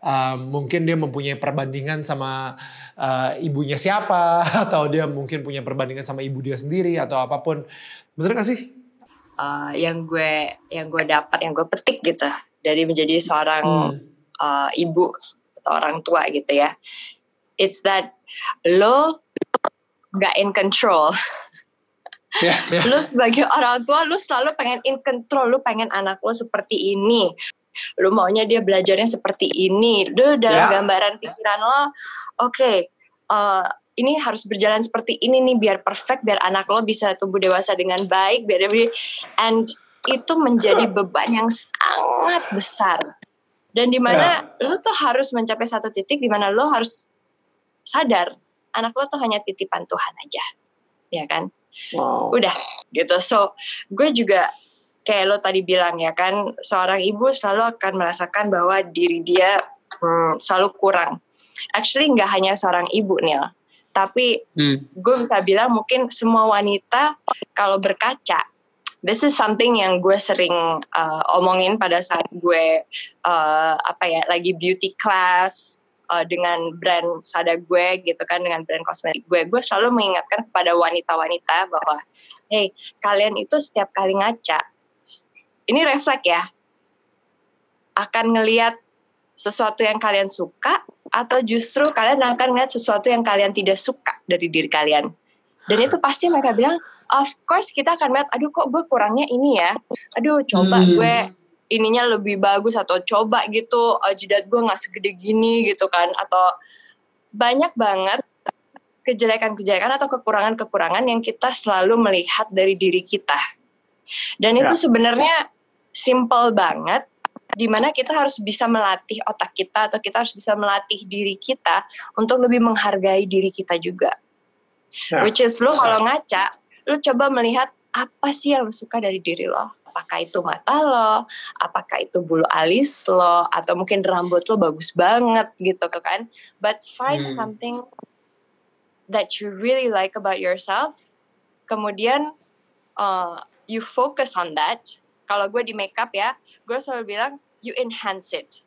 [SPEAKER 1] Uh, mungkin dia mempunyai perbandingan sama uh, ibunya siapa atau dia mungkin punya perbandingan sama ibu dia sendiri atau apapun bener gak sih
[SPEAKER 2] uh, yang gue yang gue dapat yang gue petik gitu dari menjadi seorang hmm uh, ibu atau orang tua gitu ya. It's that lo nggak in control. Yeah, yeah. Lu sebagai orang tua lu selalu pengen in control, lu pengen anak lu seperti ini. Lu maunya dia belajarnya seperti ini. Lu dalam yeah. gambaran pikiran lo, oke, okay, uh, eh, ini harus berjalan seperti ini nih biar perfect, biar anak lo bisa tumbuh dewasa dengan baik, biar dia and itu menjadi beban yang sangat besar dan dimana yeah. lu tuh harus mencapai satu titik di mana lo harus sadar anak lo tuh hanya titipan Tuhan aja ya kan wow. udah gitu so gue juga kayak lo tadi bilang ya kan seorang ibu selalu akan merasakan bahwa diri dia hmm, selalu kurang actually nggak hanya seorang ibu nih tapi hmm. gue bisa bilang mungkin semua wanita kalau berkaca this is something yang gue sering uh, omongin pada saat gue uh, apa ya lagi beauty class uh, dengan brand sada gue gitu kan dengan brand kosmetik gue gue selalu mengingatkan kepada wanita-wanita bahwa hey kalian itu setiap kali ngaca ini reflek ya akan ngelihat sesuatu yang kalian suka atau justru kalian akan ngeliat sesuatu yang kalian tidak suka dari diri kalian dan itu pasti mereka bilang of course kita akan melihat aduh kok gue kurangnya ini ya aduh coba hmm. gue ininya lebih bagus atau coba gitu uh, jidat gue nggak segede gini gitu kan atau banyak banget kejelekan-kejelekan atau kekurangan-kekurangan yang kita selalu melihat dari diri kita dan ya. itu sebenarnya simple banget dimana kita harus bisa melatih otak kita atau kita harus bisa melatih diri kita untuk lebih menghargai diri kita juga. ya. Which is lu ya. kalau ngaca lu coba melihat apa sih yang lu suka dari diri lo apakah itu mata lo, apakah itu bulu alis lo, atau mungkin rambut lo bagus banget gitu kan. But find hmm. something that you really like about yourself. Kemudian uh, you focus on that. Kalau gue di makeup ya, gue selalu bilang you enhance it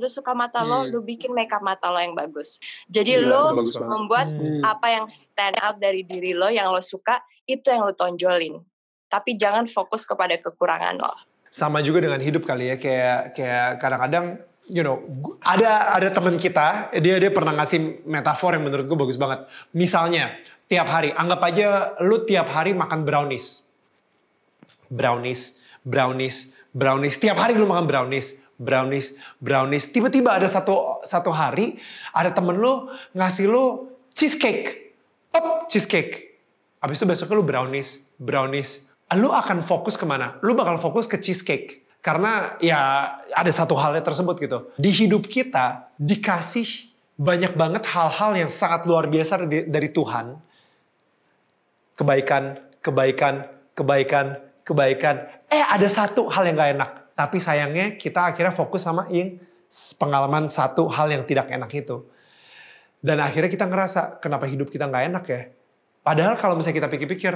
[SPEAKER 2] lu suka mata lo hmm. lu bikin makeup mata lo yang bagus jadi yeah, lo membuat hmm. apa yang stand out dari diri lo yang lo suka itu yang lo tonjolin tapi jangan fokus kepada kekurangan lo
[SPEAKER 1] sama juga dengan hidup kali ya kayak kayak kadang-kadang you know ada ada teman kita dia dia pernah ngasih metafor yang menurut gue bagus banget misalnya tiap hari anggap aja lu tiap hari makan brownies brownies brownies brownies tiap hari lu makan brownies brownies brownies tiba-tiba ada satu satu hari ada temen lu ngasih lu cheesecake pop cheesecake abis itu besoknya lu brownies brownies lu akan fokus kemana lu bakal fokus ke cheesecake karena ya ada satu halnya tersebut gitu di hidup kita dikasih banyak banget hal-hal yang sangat luar biasa dari, dari Tuhan kebaikan kebaikan kebaikan kebaikan eh ada satu hal yang gak enak tapi sayangnya kita akhirnya fokus sama yang pengalaman satu hal yang tidak enak itu. Dan akhirnya kita ngerasa kenapa hidup kita nggak enak ya. Padahal kalau misalnya kita pikir-pikir,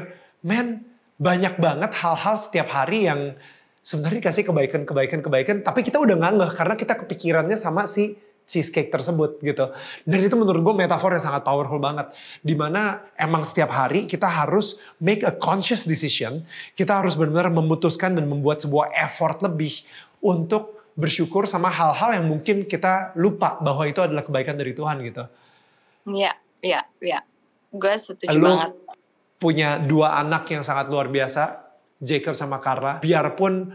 [SPEAKER 1] men banyak banget hal-hal setiap hari yang sebenarnya dikasih kebaikan, kebaikan, kebaikan. Tapi kita udah nganggah karena kita kepikirannya sama si cheesecake tersebut gitu. Dan itu menurut gue metafor yang sangat powerful banget. Dimana emang setiap hari kita harus make a conscious decision. Kita harus benar-benar memutuskan dan membuat sebuah effort lebih untuk bersyukur sama hal-hal yang mungkin kita lupa bahwa itu adalah kebaikan dari Tuhan gitu.
[SPEAKER 2] Iya, iya, iya. Gue setuju Lu banget.
[SPEAKER 1] punya dua anak yang sangat luar biasa, Jacob sama Carla. Biarpun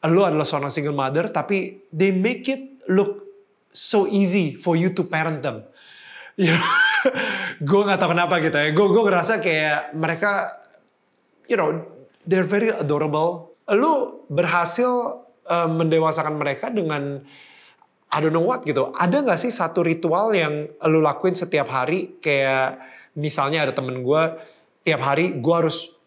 [SPEAKER 1] lo adalah seorang single mother, tapi they make it look so easy for you to parent them. You know, gue nggak tahu kenapa gitu ya. Gue gue ngerasa kayak mereka, you know, they're very adorable. Lu berhasil uh, mendewasakan mereka dengan I don't know what gitu. Ada nggak sih satu ritual yang lu lakuin setiap hari? Kayak misalnya ada temen gue tiap hari gue harus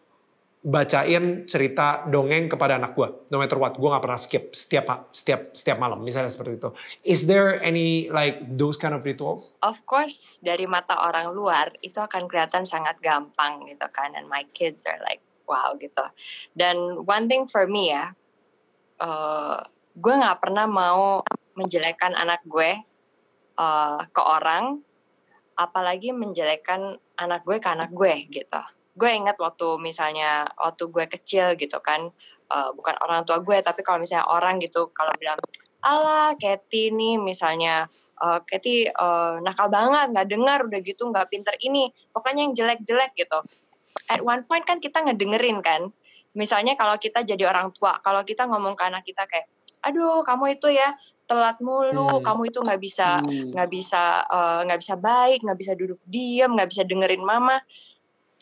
[SPEAKER 1] bacain cerita dongeng kepada anak gue. No matter what, gue gak pernah skip setiap setiap setiap malam. Misalnya seperti itu. Is there any like those kind of rituals?
[SPEAKER 2] Of course, dari mata orang luar itu akan kelihatan sangat gampang gitu kan. And my kids are like, wow gitu. Dan one thing for me ya, uh, eh, gue gak pernah mau menjelekan anak gue uh, ke orang, apalagi menjelekan anak gue ke anak gue gitu gue inget waktu misalnya waktu gue kecil gitu kan uh, bukan orang tua gue tapi kalau misalnya orang gitu kalau bilang ala Kathy nih misalnya uh, eh, Kathy uh, eh, nakal banget nggak dengar udah gitu nggak pinter ini pokoknya yang jelek-jelek gitu at one point kan kita ngedengerin kan misalnya kalau kita jadi orang tua kalau kita ngomong ke anak kita kayak aduh kamu itu ya telat mulu hmm. kamu itu nggak bisa hmm. nggak hmm. bisa nggak uh, bisa baik nggak bisa duduk diam nggak bisa dengerin mama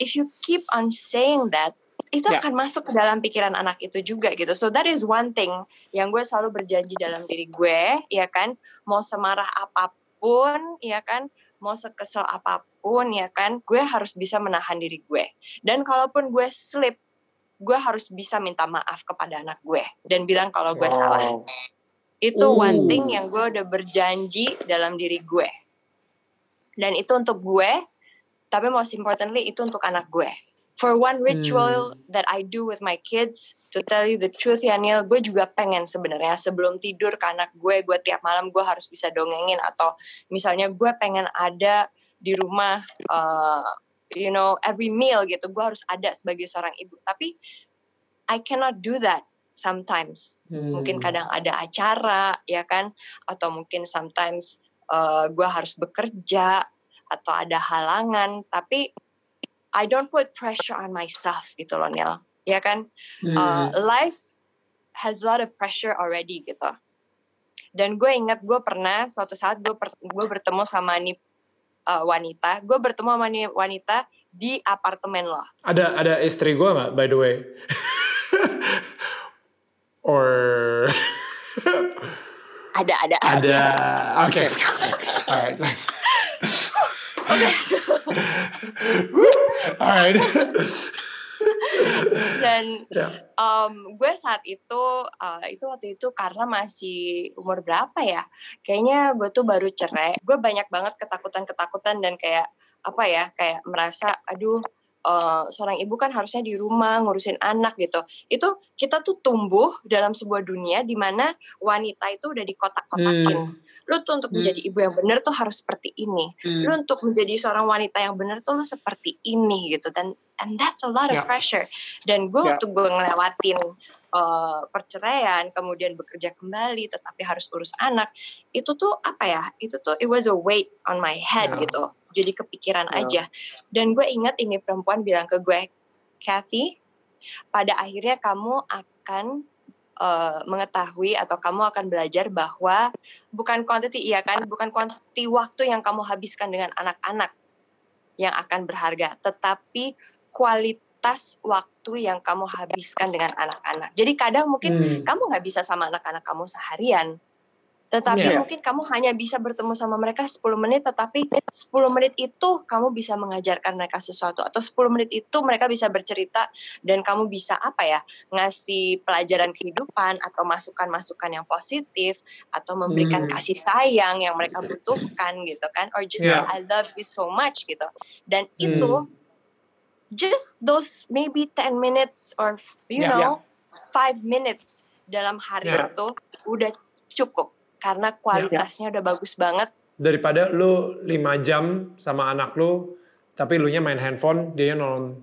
[SPEAKER 2] if you keep on saying that itu yeah. akan masuk ke dalam pikiran anak itu juga gitu. So that is one thing yang gue selalu berjanji dalam diri gue, ya kan. Mau semarah apapun, ya kan. Mau sekesel apapun, ya kan. Gue harus bisa menahan diri gue. Dan kalaupun gue slip, gue harus bisa minta maaf kepada anak gue dan bilang kalau gue wow. salah. Itu Ooh. one thing yang gue udah berjanji dalam diri gue. Dan itu untuk gue tapi most importantly itu untuk anak gue for one ritual hmm. that I do with my kids to tell you the truth ya Neil gue juga pengen sebenarnya sebelum tidur ke anak gue gue tiap malam gue harus bisa dongengin atau misalnya gue pengen ada di rumah uh, you know every meal gitu gue harus ada sebagai seorang ibu tapi I cannot do that sometimes hmm. mungkin kadang ada acara ya kan atau mungkin sometimes uh, gue harus bekerja atau ada halangan tapi I don't put pressure on myself gitu loh Nil ya kan hmm. uh, life has a lot of pressure already gitu dan gue ingat gue pernah suatu saat gue per, gue bertemu sama nih uh, wanita gue bertemu sama nih wanita di apartemen loh
[SPEAKER 1] ada ada istri gue nggak by the way or
[SPEAKER 2] ada ada ada oke okay. alright Okay. Alright. Dan yeah. um, gue saat itu uh, itu waktu itu karena masih umur berapa ya? Kayaknya gue tuh baru cerai. Gue banyak banget ketakutan-ketakutan dan kayak apa ya? Kayak merasa aduh Eh, seorang ibu kan harusnya di rumah ngurusin anak gitu. Itu kita tuh tumbuh dalam sebuah dunia di mana wanita itu udah dikotak-kotakin. Hmm. Lu tuh untuk hmm. menjadi ibu yang benar tuh harus seperti ini. Hmm. Lu untuk menjadi seorang wanita yang benar tuh lu seperti ini gitu dan and that's a lot of yeah. pressure. Dan gue yeah. waktu gue ngelewatin uh, perceraian, kemudian bekerja kembali, tetapi harus urus anak, itu tuh apa ya? Itu tuh it was a weight on my head yeah. gitu jadi kepikiran yeah. aja dan gue inget ini perempuan bilang ke gue Kathy pada akhirnya kamu akan uh, mengetahui atau kamu akan belajar bahwa bukan kuantiti iya kan bukan kuantiti waktu yang kamu habiskan dengan anak-anak yang akan berharga tetapi kualitas waktu yang kamu habiskan dengan anak-anak jadi kadang mungkin hmm. kamu nggak bisa sama anak-anak kamu seharian tetapi yeah. mungkin kamu hanya bisa bertemu sama mereka 10 menit, tetapi 10 menit itu kamu bisa mengajarkan mereka sesuatu atau 10 menit itu mereka bisa bercerita dan kamu bisa apa ya, ngasih pelajaran kehidupan atau masukan-masukan yang positif atau memberikan mm. kasih sayang yang mereka butuhkan gitu kan or just yeah. I love you so much gitu. Dan mm. itu hmm. just those maybe 10 minutes or you yeah, iya. know yeah. minutes dalam hari yeah. itu udah cukup karena ya, ya. kualitasnya ya. udah bagus banget.
[SPEAKER 1] Daripada lu 5 jam sama anak lu, tapi lu nya main handphone, dia nonton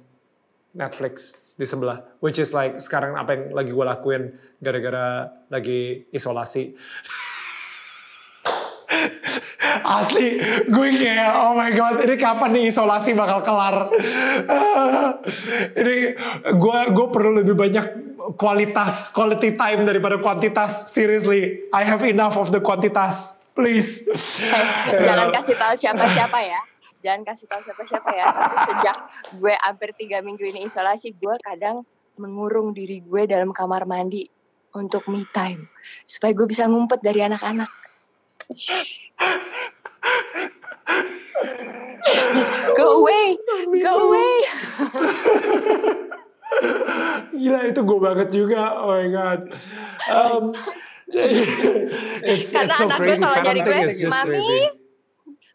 [SPEAKER 1] Netflix di sebelah. Which is like sekarang apa yang lagi gue lakuin gara-gara lagi isolasi. Asli, gue kayak, oh my god, ini kapan nih isolasi bakal kelar? ini gue gue perlu lebih banyak kualitas quality time daripada kuantitas. Seriously, I have enough of the kuantitas. Please.
[SPEAKER 2] Jangan kasih tahu siapa-siapa ya. Jangan kasih tahu siapa-siapa ya. Tapi sejak gue hampir tiga minggu ini isolasi, gue kadang mengurung diri gue dalam kamar mandi untuk me time supaya gue bisa ngumpet dari anak-anak. go away, go away.
[SPEAKER 1] Gila itu gue banget juga. Oh my god. Um, it's, Karena it's so anak crazy. gue kalau nyari gue, mami,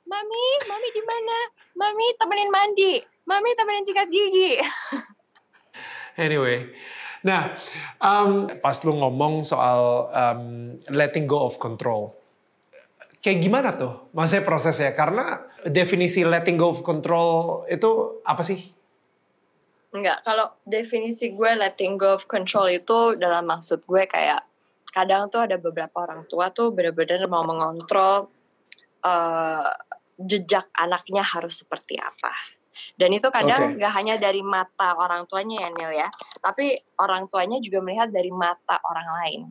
[SPEAKER 2] mami, mami di mana? Mami temenin mandi, mami temenin cikat gigi.
[SPEAKER 1] anyway, nah um, pas lu ngomong soal um, letting go of control, kayak gimana tuh? Maksudnya prosesnya? Karena definisi letting go of control itu apa sih?
[SPEAKER 2] Enggak, kalau definisi gue letting go of control itu dalam maksud gue kayak kadang tuh ada beberapa orang tua tuh benar-benar mau mengontrol uh, jejak anaknya harus seperti apa. Dan itu kadang okay. gak hanya dari mata orang tuanya ya Neil ya, tapi orang tuanya juga melihat dari mata orang lain.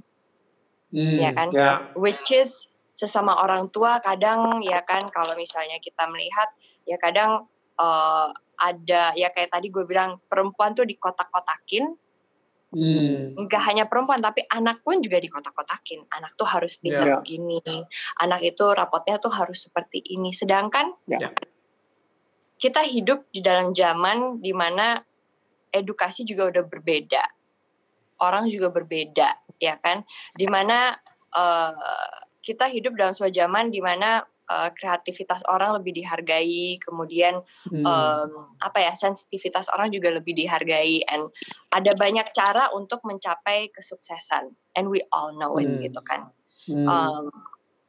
[SPEAKER 2] Hmm, iya kan? ya kan? Yeah. Which is sesama orang tua kadang ya kan kalau misalnya kita melihat ya kadang uh, ada ya kayak tadi gue bilang perempuan tuh dikotak-kotakin Hmm. hanya perempuan tapi anak pun juga dikotak-kotakin. Anak tuh harus pintar yeah. begini. Anak itu rapotnya tuh harus seperti ini. Sedangkan yeah. Ya. kita hidup di dalam zaman dimana edukasi juga udah berbeda. Orang juga berbeda, ya kan? Dimana uh, eh, kita hidup dalam sebuah zaman dimana uh, kreativitas orang lebih dihargai, kemudian hmm. um, apa ya sensitivitas orang juga lebih dihargai, and ada banyak cara untuk mencapai kesuksesan, and we all know it gitu hmm. gitu kan, hmm. um,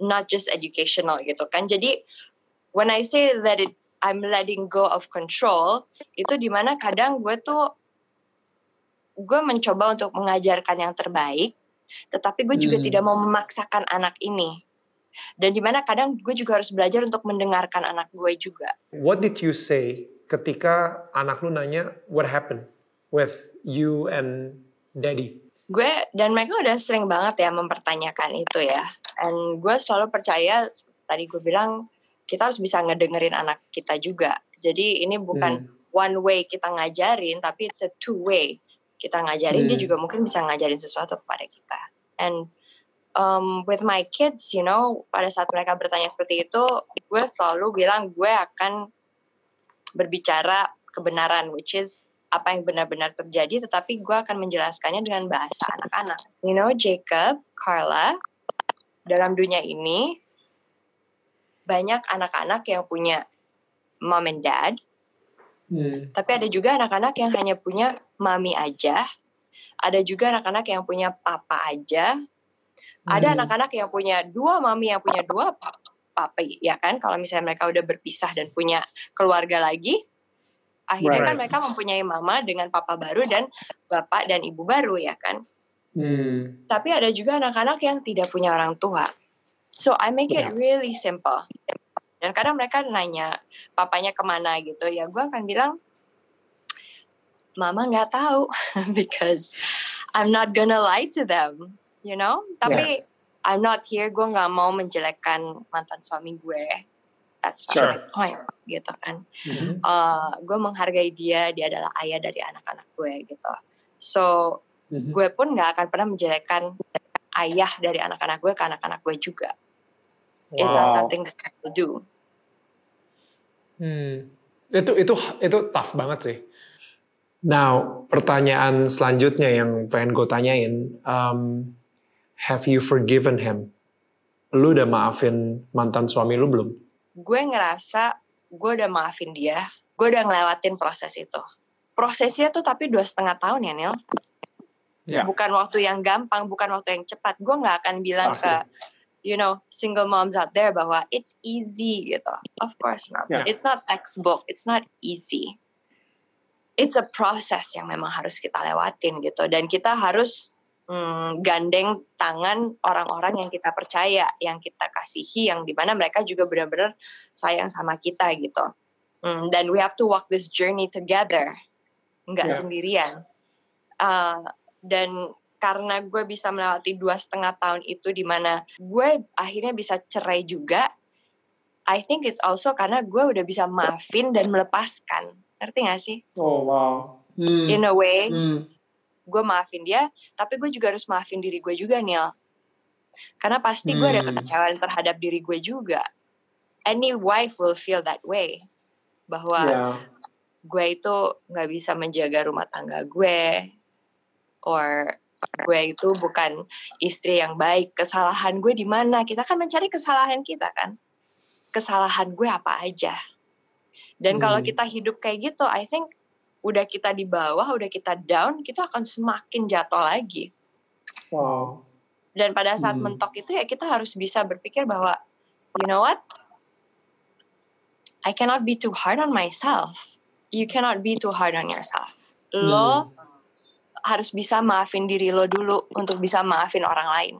[SPEAKER 2] not just educational gitu kan. Jadi when I say that it, I'm letting go of control, itu dimana kadang gue tuh gue mencoba untuk mengajarkan yang terbaik, tetapi gue juga hmm. tidak mau memaksakan anak ini dan dimana kadang gue juga harus belajar untuk mendengarkan anak gue juga.
[SPEAKER 1] What did you say ketika anak lu nanya what happened with you and daddy?
[SPEAKER 2] Gue dan mereka udah sering banget ya mempertanyakan itu ya. And gue selalu percaya tadi gue bilang kita harus bisa ngedengerin anak kita juga. Jadi ini bukan hmm. one way kita ngajarin tapi it's a two way. Kita ngajarin hmm. dia juga mungkin bisa ngajarin sesuatu kepada kita. And um, with my kids, you know, pada saat mereka bertanya seperti itu, gue selalu bilang gue akan berbicara kebenaran, which is apa yang benar-benar terjadi, tetapi gue akan menjelaskannya dengan bahasa anak-anak. You know, Jacob, Carla, dalam dunia ini banyak anak-anak yang punya mom and dad, hmm. tapi ada juga anak-anak yang hanya punya mami aja, ada juga anak-anak yang punya papa aja, ada hmm. anak-anak yang punya dua mami yang punya dua papi, ya kan? Kalau misalnya mereka udah berpisah dan punya keluarga lagi, akhirnya kan right. kan mereka mempunyai mama dengan papa baru dan bapak dan ibu baru, ya kan? Hmm. Tapi ada juga anak-anak yang tidak punya orang tua. So I make it really simple. Dan kadang mereka nanya papanya kemana gitu, ya gue akan bilang, mama nggak tahu, because I'm not gonna lie to them you know tapi yeah. I'm not here gue nggak mau menjelekkan mantan suami gue that's sure. my point gitu kan mm-hmm. uh, eh, gue menghargai dia dia adalah ayah dari anak-anak gue gitu so mm-hmm. gue pun nggak akan pernah menjelekkan ayah dari anak-anak gue ke anak-anak gue juga wow. it's not something that I will do
[SPEAKER 1] hmm. itu itu itu tough banget sih Now, pertanyaan selanjutnya yang pengen gue tanyain, um, have you forgiven him? Lu udah maafin mantan suami lu belum?
[SPEAKER 2] Gue ngerasa gue udah maafin dia, gue udah ngelewatin proses itu. Prosesnya tuh tapi dua setengah tahun ya Neil. Yeah. Bukan waktu yang gampang, bukan waktu yang cepat. Gue gak akan bilang Pasti. ke you know single moms out there bahwa it's easy gitu. Of course not. Yeah. It's not textbook. It's not easy. It's a process yang memang harus kita lewatin gitu dan kita harus mm, gandeng tangan orang-orang yang kita percaya, yang kita kasihi, yang dimana mereka juga benar-benar sayang sama kita gitu. Mm, dan we have to walk this journey together, nggak yeah. sendirian. Uh, dan karena gue bisa melewati dua setengah tahun itu di mana gue akhirnya bisa cerai juga, I think it's also karena gue udah bisa maafin dan melepaskan. Ngerti gak sih? Oh wow.
[SPEAKER 1] Hmm. In a way. Hmm
[SPEAKER 2] gue maafin dia tapi gue juga harus maafin diri gue juga Neil, karena pasti hmm. gue ada kekecewaan terhadap diri gue juga any wife will feel that way bahwa yeah. gue itu gak bisa menjaga rumah tangga gue or gue itu bukan istri yang baik kesalahan gue di mana kita kan mencari kesalahan kita kan kesalahan gue apa aja dan hmm. kalau kita hidup kayak gitu I think udah kita di bawah, udah kita down, kita akan semakin jatuh lagi. Wow. Dan pada saat hmm. mentok itu ya kita harus bisa berpikir bahwa you know what? I cannot be too hard on myself. You cannot be too hard on yourself. Hmm. Lo hmm. harus bisa maafin diri lo dulu untuk bisa maafin orang lain.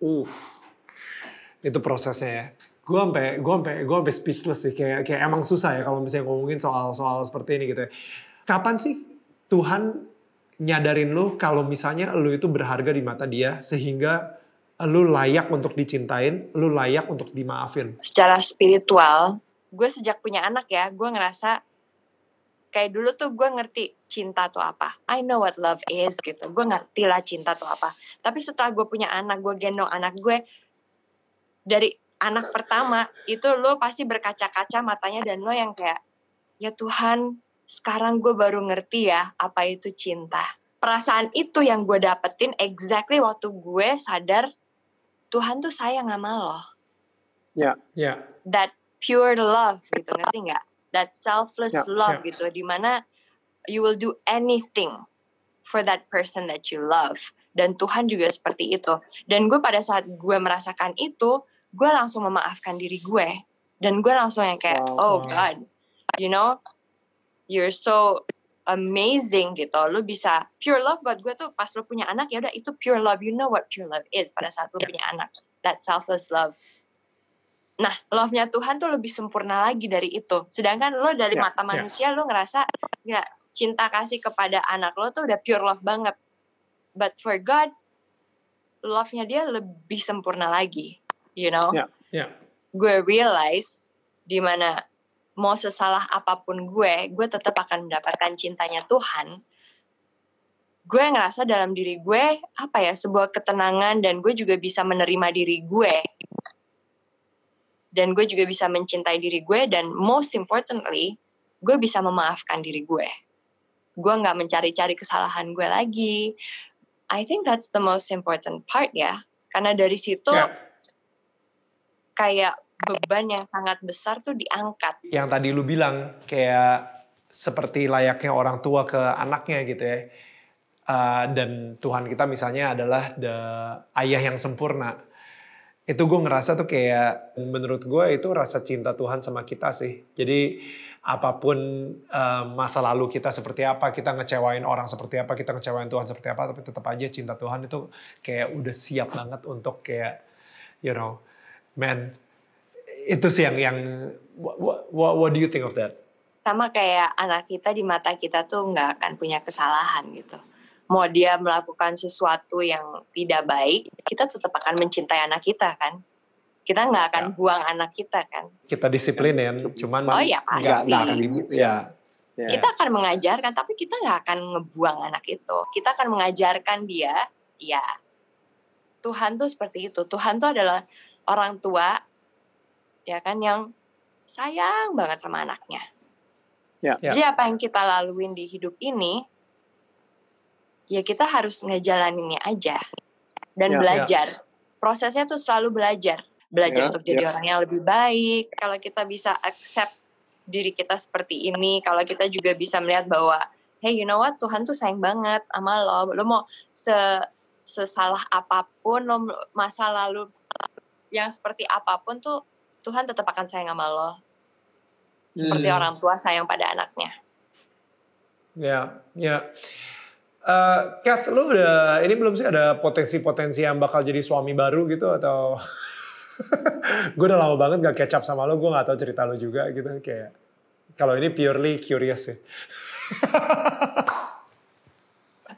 [SPEAKER 1] Uh. Itu prosesnya ya gue sampai gue sampai gue sampai speechless sih kayak kayak emang susah ya kalau misalnya ngomongin soal soal seperti ini gitu ya. kapan sih Tuhan nyadarin lu kalau misalnya lu itu berharga di mata dia sehingga lu layak untuk dicintain lu layak untuk dimaafin
[SPEAKER 2] secara spiritual gue sejak punya anak ya gue ngerasa kayak dulu tuh gue ngerti cinta tuh apa. I know what love is gitu. Gue ngerti lah cinta tuh apa. Tapi setelah gue punya anak, gue gendong anak gue dari anak pertama itu lo pasti berkaca-kaca matanya dan lo yang kayak ya Tuhan sekarang gue baru ngerti ya apa itu cinta perasaan itu yang gue dapetin exactly waktu gue sadar Tuhan tuh sayang sama lo
[SPEAKER 1] ya yeah, ya yeah.
[SPEAKER 2] that pure love gitu ngerti nggak that selfless yeah, love yeah. gitu dimana you will do anything for that person that you love dan Tuhan juga seperti itu dan gue pada saat gue merasakan itu gue langsung memaafkan diri gue dan gue langsung yang kayak wow. oh god you know you're so amazing gitu lo bisa pure love buat gue tuh pas lo punya anak ya udah itu pure love you know what pure love is pada saat lo yeah. punya anak that selfless love nah love-nya Tuhan tuh lebih sempurna lagi dari itu sedangkan lo dari yeah. mata manusia yeah. lo ngerasa nggak ya, cinta kasih kepada anak lo tuh udah pure love banget but for God love-nya dia lebih sempurna lagi you know yeah, yeah. gue realize dimana mau sesalah apapun gue gue tetap akan mendapatkan cintanya Tuhan gue ngerasa dalam diri gue apa ya sebuah ketenangan dan gue juga bisa menerima diri gue dan gue juga bisa mencintai diri gue dan most importantly gue bisa memaafkan diri gue gue nggak mencari-cari kesalahan gue lagi I think that's the most important part ya karena dari situ yeah kayak beban yang sangat besar tuh diangkat.
[SPEAKER 1] Yang tadi lu bilang kayak seperti layaknya orang tua ke anaknya gitu ya. Uh, dan Tuhan kita misalnya adalah the ayah yang sempurna. Itu gue ngerasa tuh kayak menurut gue itu rasa cinta Tuhan sama kita sih. Jadi apapun uh, masa lalu kita seperti apa, kita ngecewain orang seperti apa, kita ngecewain Tuhan seperti apa, tapi tetap aja cinta Tuhan itu kayak udah siap banget untuk kayak you know Man, itu sih yang yang what, what, what do you think of that?
[SPEAKER 2] Sama kayak anak kita di mata kita tuh nggak akan punya kesalahan gitu. Mau dia melakukan sesuatu yang tidak baik, kita tetap akan mencintai anak kita kan. Kita nggak akan ya. buang anak kita kan.
[SPEAKER 1] Kita disiplinin, cuman oh iya, iya. ya pasti. Gak, gak akan ya.
[SPEAKER 2] Yeah. Kita akan mengajarkan, tapi kita nggak akan ngebuang anak itu. Kita akan mengajarkan dia, ya Tuhan tuh seperti itu. Tuhan tuh adalah orang tua ya kan yang sayang banget sama anaknya. Ya. ya, Jadi apa yang kita laluin di hidup ini, ya kita harus ngejalaninnya aja dan ya, belajar. Prosesnya tuh selalu belajar, belajar ya, untuk jadi ya. orang yang lebih baik. Kalau kita bisa accept diri kita seperti ini, kalau kita juga bisa melihat bahwa, hey you know what, Tuhan tuh sayang banget sama lo. Lo mau se sesalah apapun, lo masa lalu yang seperti apapun tuh Tuhan tetap akan sayang sama lo. Seperti hmm. orang tua sayang pada anaknya.
[SPEAKER 1] Ya, ya. Uh, Kath, lu udah ini belum sih ada potensi-potensi yang bakal jadi suami baru gitu atau gue udah lama banget gak kecap sama lo, gue gak tahu cerita lo juga gitu kayak kalau ini purely curious sih.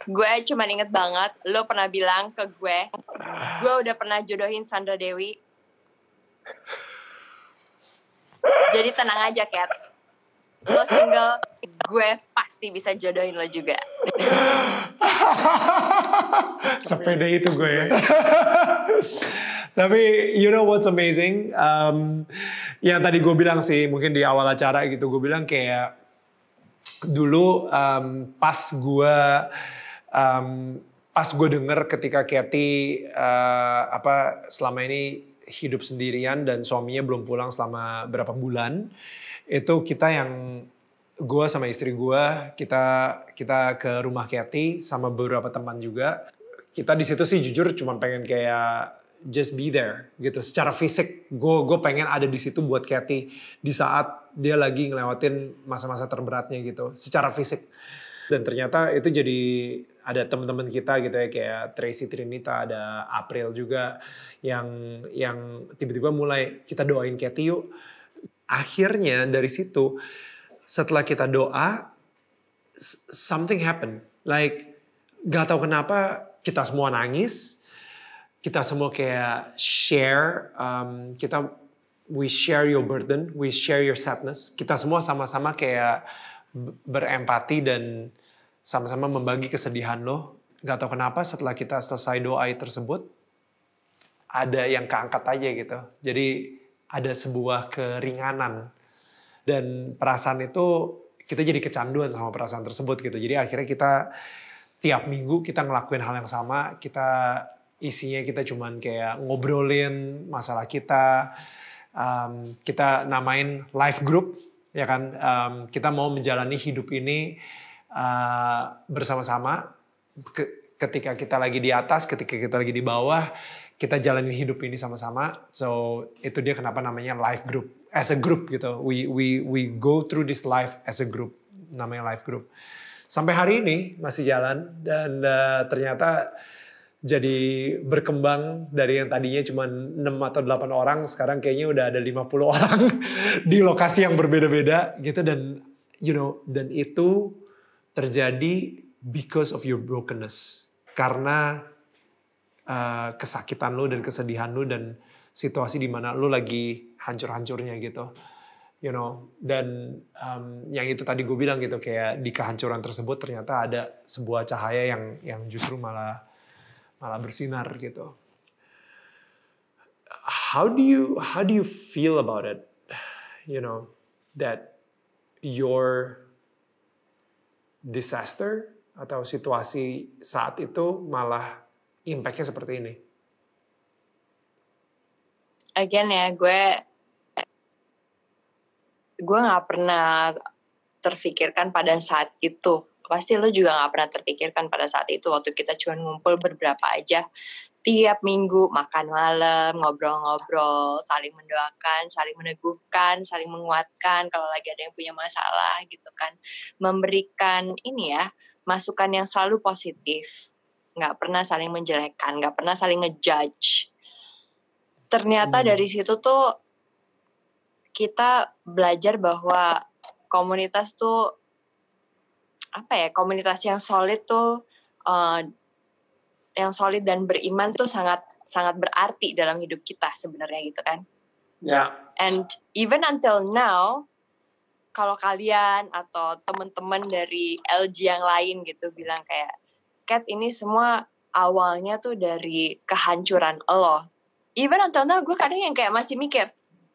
[SPEAKER 2] gue cuma inget banget lo pernah bilang ke gue, gue udah pernah jodohin Sandra Dewi jadi tenang aja, Cat.
[SPEAKER 1] Lo single,
[SPEAKER 2] gue pasti bisa jodohin lo juga.
[SPEAKER 1] Sepede itu gue ya. Tapi you know what's amazing? Um, yang tadi gue bilang sih, mungkin di awal acara gitu, gue bilang kayak dulu um, pas gue um, pas gue denger ketika Kathy uh, apa selama ini hidup sendirian dan suaminya belum pulang selama berapa bulan itu kita yang gue sama istri gue kita kita ke rumah Kathy sama beberapa teman juga kita di situ sih jujur cuma pengen kayak just be there gitu secara fisik gue gue pengen ada di situ buat Kathy di saat dia lagi ngelewatin masa-masa terberatnya gitu secara fisik dan ternyata itu jadi ada teman-teman kita gitu ya kayak Tracy Trinita ada April juga yang yang tiba-tiba mulai kita doain Kathy yuk akhirnya dari situ setelah kita doa something happen like gak tau kenapa kita semua nangis kita semua kayak share um, kita we share your burden we share your sadness kita semua sama-sama kayak berempati dan sama-sama membagi kesedihan lo. Gak tau kenapa setelah kita selesai doa tersebut, ada yang keangkat aja gitu. Jadi ada sebuah keringanan. Dan perasaan itu kita jadi kecanduan sama perasaan tersebut gitu. Jadi akhirnya kita tiap minggu kita ngelakuin hal yang sama. Kita isinya kita cuman kayak ngobrolin masalah kita. Um, kita namain life group ya kan. Um, kita mau menjalani hidup ini Eh, bersama-sama ke, ketika kita lagi di atas, ketika kita lagi di bawah, kita jalanin hidup ini sama-sama. So itu dia kenapa namanya life group. As a group gitu. We we we go through this life as a group. Namanya life group. Sampai hari ini masih jalan dan uh, ternyata jadi berkembang dari yang tadinya cuma 6 atau 8 orang sekarang kayaknya udah ada 50 orang di lokasi yang berbeda-beda gitu dan you know dan itu terjadi because of your brokenness. Karena uh, kesakitan lu dan kesedihan lu dan situasi di mana lu lagi hancur-hancurnya gitu. You know, dan um, yang itu tadi gue bilang gitu kayak di kehancuran tersebut ternyata ada sebuah cahaya yang yang justru malah malah bersinar gitu. How do you how do you feel about it? You know that your disaster atau situasi saat itu malah impactnya seperti ini?
[SPEAKER 2] Again ya, gue gue nggak pernah terfikirkan pada saat itu pasti lo juga nggak pernah terpikirkan pada saat itu waktu kita cuma ngumpul beberapa aja tiap minggu makan malam ngobrol-ngobrol saling mendoakan saling meneguhkan saling menguatkan kalau lagi ada yang punya masalah gitu kan memberikan ini ya masukan yang selalu positif nggak pernah saling menjelekkan nggak pernah saling ngejudge ternyata hmm. dari situ tuh kita belajar bahwa komunitas tuh apa ya komunitas yang solid tuh uh, yang solid dan beriman tuh sangat sangat berarti dalam hidup kita sebenarnya gitu kan. Ya. Yeah. And even until now, kalau kalian atau teman-teman dari LG yang lain gitu bilang kayak, Cat ini semua awalnya tuh dari kehancuran lo. Even until now gue kadang yang kayak masih mikir,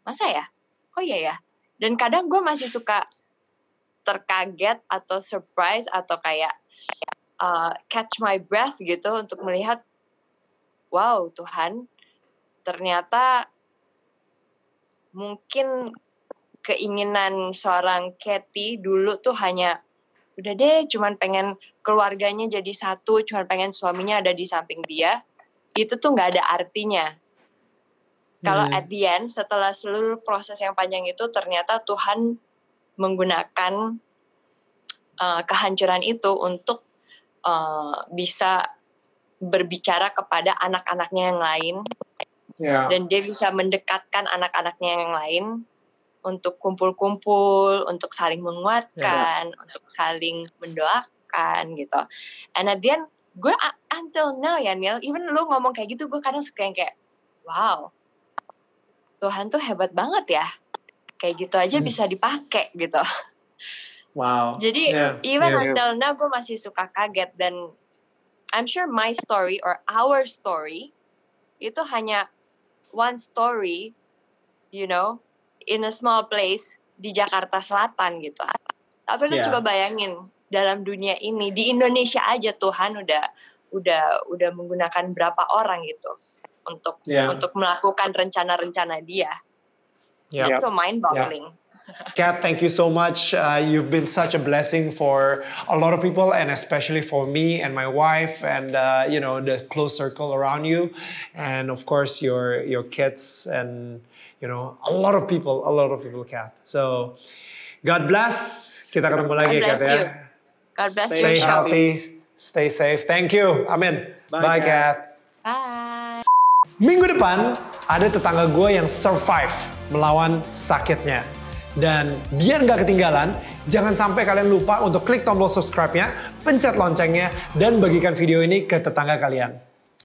[SPEAKER 2] masa ya? Oh iya ya. Dan kadang gue masih suka terkaget atau surprise atau kayak uh, catch my breath gitu untuk melihat wow Tuhan ternyata mungkin keinginan seorang Kathy dulu tuh hanya udah deh cuman pengen keluarganya jadi satu cuman pengen suaminya ada di samping dia itu tuh nggak ada artinya kalau hmm. at the end setelah seluruh proses yang panjang itu ternyata Tuhan menggunakan uh, kehancuran itu untuk uh, bisa berbicara kepada anak-anaknya yang lain yeah. dan dia bisa mendekatkan anak-anaknya yang lain untuk kumpul-kumpul, untuk saling menguatkan, yeah. untuk saling mendoakan gitu. And at the end, gue until now ya Neil, even lu ngomong kayak gitu, gue kadang suka yang kayak, wow, Tuhan tuh hebat banget ya kayak gitu aja hmm. bisa dipakai gitu wow jadi yeah. even yeah, until now gue masih suka kaget dan I'm sure my story or our story itu hanya one story you know in a small place di Jakarta Selatan gitu tapi lu coba bayangin dalam dunia ini di Indonesia aja Tuhan udah udah udah menggunakan berapa orang gitu untuk yeah. untuk melakukan rencana-rencana dia Yeah. That's so mind-boggling. Yeah.
[SPEAKER 1] Kat, thank you so much. Uh, you've been such a blessing for a lot of people, and especially for me and my wife, and uh, you know the close circle around you, and of course your your kids, and you know a lot of people, a lot of people, Kat. So, God bless. Kita ketemu lagi, God bless Kat. Ya. You.
[SPEAKER 2] Ya. God bless stay you. Stay healthy,
[SPEAKER 1] stay safe. Thank you. Amin. Bye, Bye Kat. Kat. Bye. Minggu depan ada tetangga gue yang survive melawan sakitnya. Dan biar nggak ketinggalan, jangan sampai kalian lupa untuk klik tombol subscribe-nya, pencet loncengnya, dan bagikan video ini ke tetangga kalian.